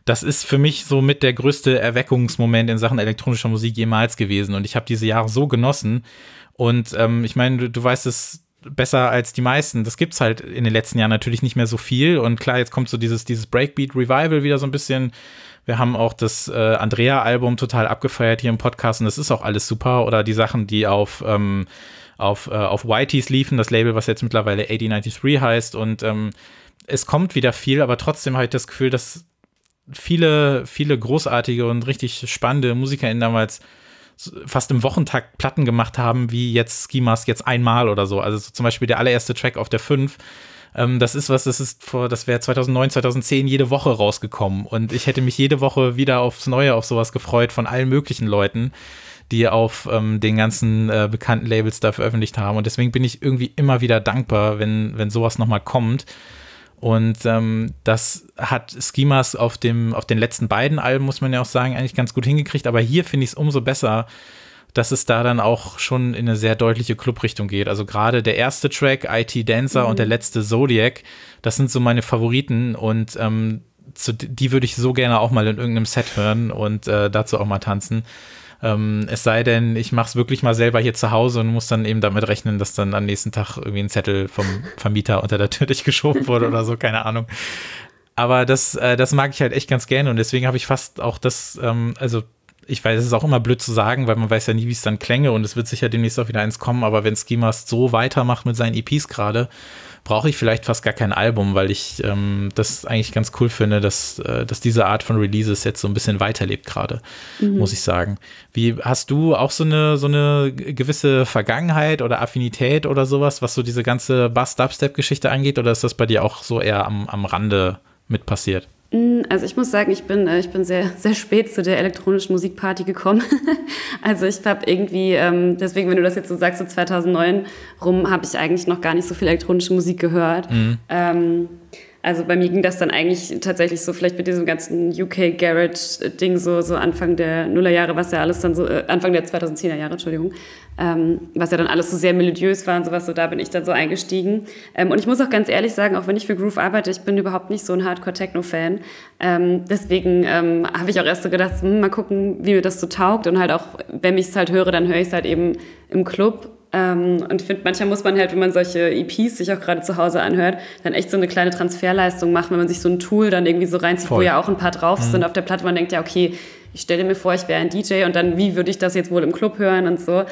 das ist für mich so mit der größte Erweckungsmoment in Sachen elektronischer Musik jemals gewesen. Und ich habe diese Jahre so genossen. Und ähm, ich meine, du, du weißt es besser als die meisten. Das gibt es halt in den letzten Jahren natürlich nicht mehr so viel. Und klar, jetzt kommt so dieses, dieses Breakbeat-Revival wieder so ein bisschen. Wir haben auch das äh, Andrea-Album total abgefeiert hier im Podcast und das ist auch alles super. Oder die Sachen, die auf ähm, auf, äh, auf Whiteys liefen, das Label, was jetzt mittlerweile AD93 heißt. Und ähm, es kommt wieder viel, aber trotzdem habe ich das Gefühl, dass viele, viele großartige und richtig spannende MusikerInnen damals fast im Wochentakt Platten gemacht haben, wie jetzt Ski jetzt einmal oder so. Also so zum Beispiel der allererste Track auf der 5. Ähm, das ist was, das ist vor, das wäre 2009, 2010 jede Woche rausgekommen. Und ich hätte mich jede Woche wieder aufs Neue auf sowas gefreut von allen möglichen Leuten die auf ähm, den ganzen äh, bekannten Labels da veröffentlicht haben. Und deswegen bin ich irgendwie immer wieder dankbar, wenn, wenn sowas nochmal kommt. Und ähm, das hat Schemas auf, dem, auf den letzten beiden Alben, muss man ja auch sagen, eigentlich ganz gut hingekriegt. Aber hier finde ich es umso besser, dass es da dann auch schon in eine sehr deutliche Clubrichtung geht. Also gerade der erste Track, IT Dancer mhm. und der mhm. letzte Zodiac, das sind so meine Favoriten und ähm, zu, die würde ich so gerne auch mal in irgendeinem Set hören und äh, dazu auch mal tanzen. Ähm, es sei denn, ich mache es wirklich mal selber hier zu Hause und muss dann eben damit rechnen, dass dann am nächsten Tag irgendwie ein Zettel vom Vermieter unter der Tür [LAUGHS] durchgeschoben wurde oder so, keine Ahnung. Aber das, äh, das mag ich halt echt ganz gerne und deswegen habe ich fast auch das, ähm, also ich weiß, es ist auch immer blöd zu sagen, weil man weiß ja nie, wie es dann klänge und es wird sicher demnächst auch wieder eins kommen, aber wenn Schemas so weitermacht mit seinen EPs gerade, brauche ich vielleicht fast gar kein Album, weil ich ähm, das eigentlich ganz cool finde, dass, äh, dass diese Art von Releases jetzt so ein bisschen weiterlebt gerade, mhm. muss ich sagen. Wie hast du auch so eine, so eine gewisse Vergangenheit oder Affinität oder sowas, was so diese ganze Bass-Dubstep-Geschichte angeht, oder ist das bei dir auch so eher am, am Rande mit passiert? Also ich muss sagen, ich bin, äh, ich bin sehr, [LAUGHS] sehr spät zu der elektronischen Musikparty gekommen. [LAUGHS] also ich habe irgendwie, ähm, deswegen, wenn du das jetzt so sagst, so 2009 rum, habe ich eigentlich noch gar nicht so viel elektronische Musik gehört. Mhm. Ähm, also bei mir ging das dann eigentlich tatsächlich so vielleicht mit diesem ganzen UK Garage äh, Ding so so Anfang der Nullerjahre, was ja alles dann so äh, Anfang der 2010er Jahre, Entschuldigung, ähm, was ja dann alles so sehr melodiös war und sowas. So da bin ich dann so eingestiegen. Ähm, und ich muss auch ganz ehrlich sagen, auch wenn ich für Groove arbeite, ich bin überhaupt nicht so ein Hardcore Techno Fan. Ähm, deswegen ähm, habe ich auch erst so gedacht, hm, mal gucken, wie mir das so taugt und halt auch, wenn ich es halt höre, dann höre ich es halt eben im Club ähm, und ich finde, manchmal muss man halt, wenn man solche EPs sich auch gerade zu Hause anhört, dann echt so eine kleine Transferleistung machen, wenn man sich so ein Tool dann irgendwie so reinzieht, Voll. wo ja auch ein paar drauf mhm. sind auf der Platte. Man denkt ja, okay, ich stelle mir vor, ich wäre ein DJ und dann, wie würde ich das jetzt wohl im Club hören und so.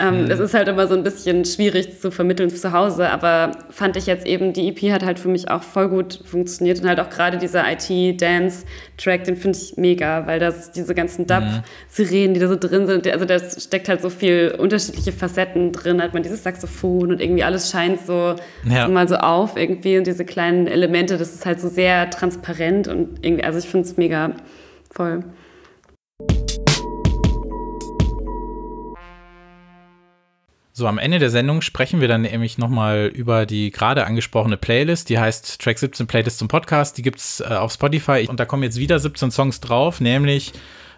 Ähm, mhm. Es ist halt immer so ein bisschen schwierig zu vermitteln zu Hause, aber fand ich jetzt eben, die EP hat halt für mich auch voll gut funktioniert und halt auch gerade dieser IT-Dance-Track, den finde ich mega, weil das diese ganzen mhm. Dub-Sirenen, die da so drin sind, also da steckt halt so viel unterschiedliche Facetten drin, hat man dieses Saxophon und irgendwie alles scheint so, ja. so mal so auf irgendwie und diese kleinen Elemente, das ist halt so sehr transparent und irgendwie, also ich finde es mega voll. So, am Ende der Sendung sprechen wir dann nämlich nochmal über die gerade angesprochene Playlist. Die heißt Track 17 Playlist zum Podcast. Die gibt es äh, auf Spotify. Und da kommen jetzt wieder 17 Songs drauf, nämlich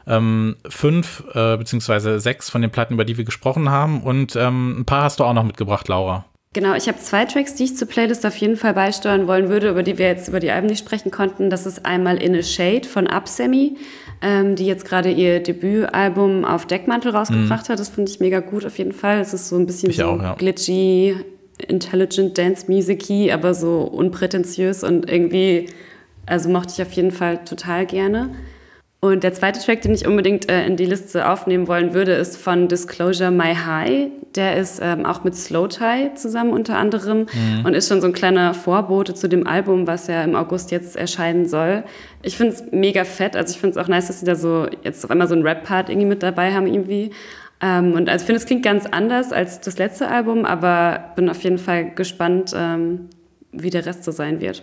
ähm, fünf äh, beziehungsweise sechs von den Platten, über die wir gesprochen haben. Und ähm, ein paar hast du auch noch mitgebracht, Laura. Genau, ich habe zwei Tracks, die ich zur Playlist auf jeden Fall beisteuern wollen würde, über die wir jetzt über die Alben nicht sprechen konnten. Das ist einmal In a Shade von Upsemi, ähm, die jetzt gerade ihr Debütalbum auf Deckmantel rausgebracht mhm. hat. Das finde ich mega gut auf jeden Fall. Es ist so ein bisschen so auch, ja. glitchy, intelligent Dance Musicy, aber so unprätentiös und irgendwie, also mochte ich auf jeden Fall total gerne. Und der zweite Track, den ich unbedingt äh, in die Liste aufnehmen wollen würde, ist von Disclosure My High. Der ist ähm, auch mit Slow Tie zusammen unter anderem mhm. und ist schon so ein kleiner Vorbote zu dem Album, was ja im August jetzt erscheinen soll. Ich finde es mega fett. Also ich finde es auch nice, dass sie da so jetzt auf einmal so einen Rap-Part irgendwie mit dabei haben irgendwie. Ähm, und also ich finde, es klingt ganz anders als das letzte Album, aber bin auf jeden Fall gespannt, ähm, wie der Rest so sein wird.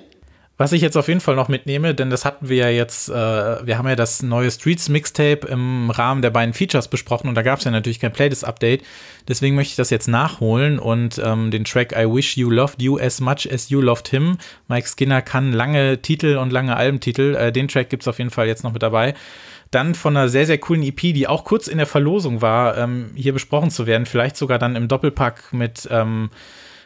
Was ich jetzt auf jeden Fall noch mitnehme, denn das hatten wir ja jetzt, äh, wir haben ja das neue Streets Mixtape im Rahmen der beiden Features besprochen und da gab es ja natürlich kein Playlist-Update. Deswegen möchte ich das jetzt nachholen und ähm, den Track I Wish You Loved You As Much As You Loved Him. Mike Skinner kann lange Titel und lange Albentitel. Äh, den Track gibt es auf jeden Fall jetzt noch mit dabei. Dann von einer sehr, sehr coolen EP, die auch kurz in der Verlosung war, ähm, hier besprochen zu werden. Vielleicht sogar dann im Doppelpack mit ähm,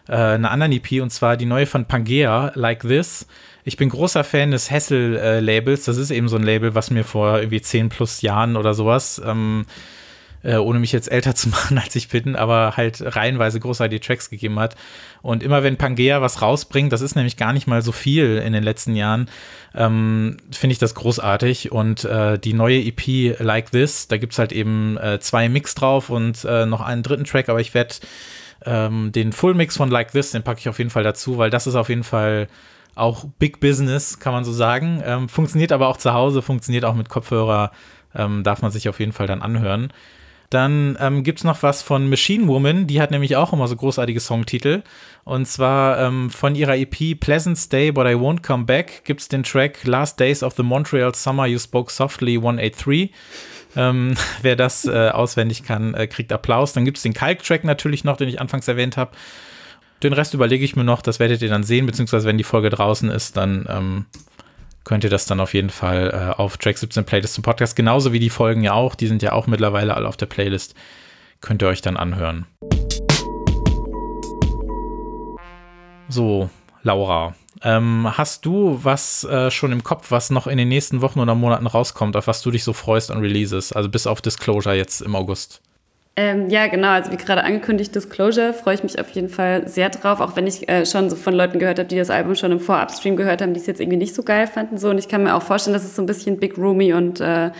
äh, einer anderen EP und zwar die neue von Pangea, Like This. Ich bin großer Fan des Hessel-Labels. das ist eben so ein Label, was mir vor irgendwie 10 plus Jahren oder sowas, ähm, äh, ohne mich jetzt älter [LAUGHS] zu machen, als ich bin, aber halt reihenweise großartige Tracks gegeben hat. Und immer wenn Pangea was rausbringt, das ist nämlich gar nicht mal so viel in den letzten Jahren, ähm, finde ich das großartig. Und äh, die neue EP Like This, da gibt es halt eben äh, zwei Mix drauf und äh, noch einen dritten Track, aber ich werde ähm, den Full Mix von Like This, den packe ich auf jeden Fall dazu, weil das ist auf jeden Fall auch Big Business, kann man so sagen. Ähm, funktioniert aber auch zu Hause, funktioniert auch mit Kopfhörer, ähm, darf man sich auf jeden Fall dann anhören. Dann ähm, gibt es noch was von Machine Woman, die hat nämlich auch immer so großartige Songtitel. Und zwar ähm, von ihrer EP Pleasant Stay But I Won't Come Back gibt es den Track Last Days of the Montreal Summer You Spoke Softly 183. Ähm, wer das äh, auswendig kann, äh, kriegt Applaus. Dann gibt es den Kalk-Track natürlich noch, den ich anfangs erwähnt habe den Rest überlege ich mir noch, das werdet ihr dann sehen, beziehungsweise wenn die Folge draußen ist, dann ähm, könnt ihr das dann auf jeden Fall äh, auf Track 17 Playlist zum Podcast, genauso wie die Folgen ja auch, die sind ja auch mittlerweile alle auf der Playlist, könnt ihr euch dann anhören. So, Laura, ähm, hast du was äh, schon im Kopf, was noch in den nächsten Wochen oder Monaten rauskommt, auf was du dich so freust an Releases, also bis auf Disclosure jetzt im August? Ähm, ja, genau. Also wie gerade angekündigt, Disclosure freue ich mich auf jeden Fall sehr drauf, auch wenn ich äh, schon so von Leuten gehört habe, die das Album schon im Vorabstream gehört haben, die es jetzt irgendwie nicht so geil fanden. So. Und ich kann mir auch vorstellen, dass es so ein bisschen Big Roomy und äh,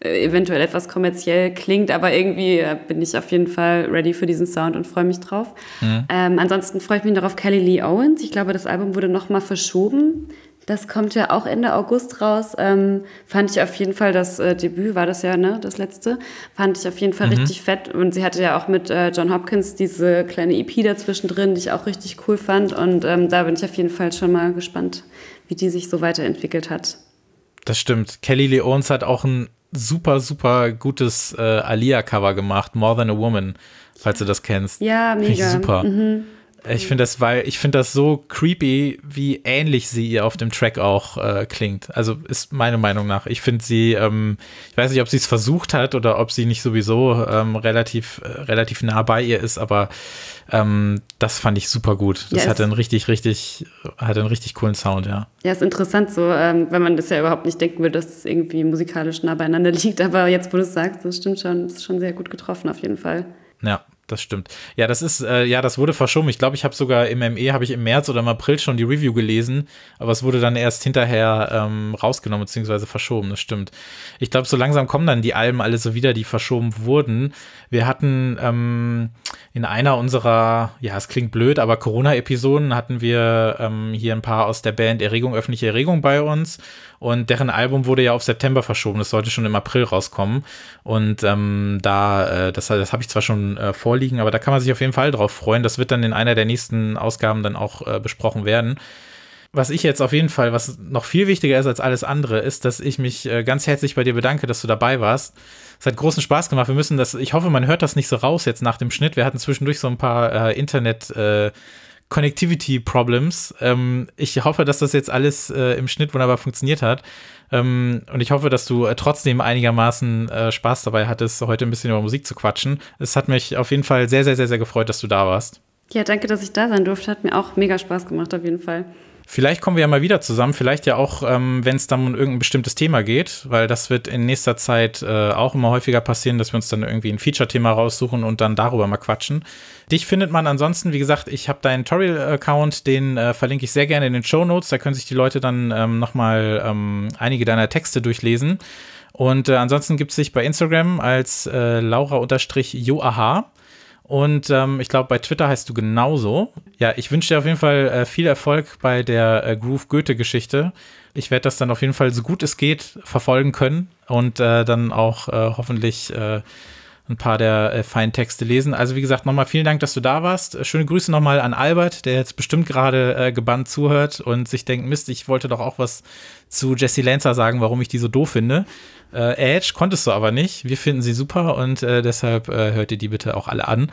eventuell etwas kommerziell klingt, aber irgendwie äh, bin ich auf jeden Fall ready für diesen Sound und freue mich drauf. Mhm. Ähm, ansonsten freue ich mich darauf Kelly Lee Owens. Ich glaube, das Album wurde nochmal verschoben das kommt ja auch Ende August raus. Ähm, fand ich auf jeden Fall, das äh, Debüt war das ja, ne, das letzte. Fand ich auf jeden Fall mhm. richtig fett. Und sie hatte ja auch mit äh, John Hopkins diese kleine EP dazwischen drin, die ich auch richtig cool fand. Und ähm, da bin ich auf jeden Fall schon mal gespannt, wie die sich so weiterentwickelt hat. Das stimmt. Kelly Leons hat auch ein super, super gutes äh, Alia-Cover gemacht, More Than a Woman, falls du das kennst. Ja, mega. Ich super. Mhm. Ich finde das, weil ich finde das so creepy, wie ähnlich sie auf dem Track auch äh, klingt. Also ist meine Meinung nach. Ich finde sie, ähm, ich weiß nicht, ob sie es versucht hat oder ob sie nicht sowieso ähm, relativ, äh, relativ nah bei ihr ist, aber ähm, das fand ich super gut. Das yes. hatte einen richtig, richtig, hatte einen richtig coolen Sound, ja. Ja, ist interessant so, ähm, wenn man das ja überhaupt nicht denken würde, dass es irgendwie musikalisch nah beieinander [LAUGHS] liegt. Aber jetzt, wo du es sagst, das stimmt schon, das ist schon sehr gut getroffen auf jeden Fall. Ja das stimmt. Ja, das ist, äh, ja, das wurde verschoben. Ich glaube, ich habe sogar im ME, habe ich im März oder im April schon die Review gelesen, aber es wurde dann erst hinterher ähm, rausgenommen bzw. verschoben, das stimmt. Ich glaube, so langsam kommen dann die Alben alle so wieder, die verschoben wurden. Wir hatten, ähm, in einer unserer, ja, es klingt blöd, aber Corona-Episoden hatten wir ähm, hier ein paar aus der Band Erregung, öffentliche Erregung bei uns. Und deren Album wurde ja auf September verschoben. Das sollte schon im April rauskommen. Und ähm, da, äh, das, das habe ich zwar schon äh, vorliegen, aber da kann man sich auf jeden Fall drauf freuen. Das wird dann in einer der nächsten Ausgaben dann auch äh, besprochen werden was ich jetzt auf jeden Fall, was noch viel wichtiger ist als alles andere, ist, dass ich mich äh, ganz herzlich bei dir bedanke, dass du dabei warst. Es hat großen Spaß gemacht. Wir müssen das, ich hoffe, man hört das nicht so raus jetzt nach dem Schnitt. Wir hatten zwischendurch so ein paar äh, Internet- äh, Connectivity Problems. Ähm, ich hoffe, dass das jetzt alles äh, im Schnitt wunderbar funktioniert hat. Ähm, und ich hoffe, dass du äh, trotzdem einigermaßen äh, Spaß dabei hattest, heute ein bisschen über Musik zu quatschen. Es hat mich auf jeden Fall sehr, sehr, sehr, sehr gefreut, dass du da warst. Ja, danke, dass ich da sein durfte. Hat mir auch mega Spaß gemacht, auf jeden Fall. Vielleicht kommen wir ja mal wieder zusammen, vielleicht ja auch, ähm, wenn es dann um irgendein bestimmtes Thema geht, weil das wird in nächster Zeit äh, auch immer häufiger passieren, dass wir uns dann irgendwie ein Feature-Thema raussuchen und dann darüber mal quatschen. Dich findet man ansonsten, wie gesagt, ich habe deinen tutorial account den äh, verlinke ich sehr gerne in den Show Notes. Da können sich die Leute dann ähm, nochmal ähm, einige deiner Texte durchlesen. Und äh, ansonsten gibt es dich bei Instagram als äh, laura joaha und ähm, ich glaube, bei Twitter heißt du genauso. Ja, ich wünsche dir auf jeden Fall äh, viel Erfolg bei der äh, Groove Goethe-Geschichte. Ich werde das dann auf jeden Fall so gut es geht verfolgen können und äh, dann auch äh, hoffentlich äh, ein paar der äh, feinen Texte lesen. Also wie gesagt, nochmal vielen Dank, dass du da warst. Schöne Grüße nochmal an Albert, der jetzt bestimmt gerade äh, gebannt zuhört und sich denkt, Mist, ich wollte doch auch was zu Jesse Lancer sagen, warum ich die so doof finde. Äh, Edge konntest du aber nicht. Wir finden sie super und äh, deshalb äh, hört ihr die bitte auch alle an.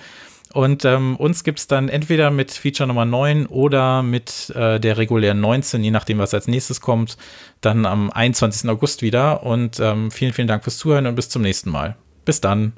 Und ähm, uns gibt es dann entweder mit Feature Nummer 9 oder mit äh, der regulären 19, je nachdem, was als nächstes kommt, dann am 21. August wieder. Und ähm, vielen, vielen Dank fürs Zuhören und bis zum nächsten Mal. Bis dann.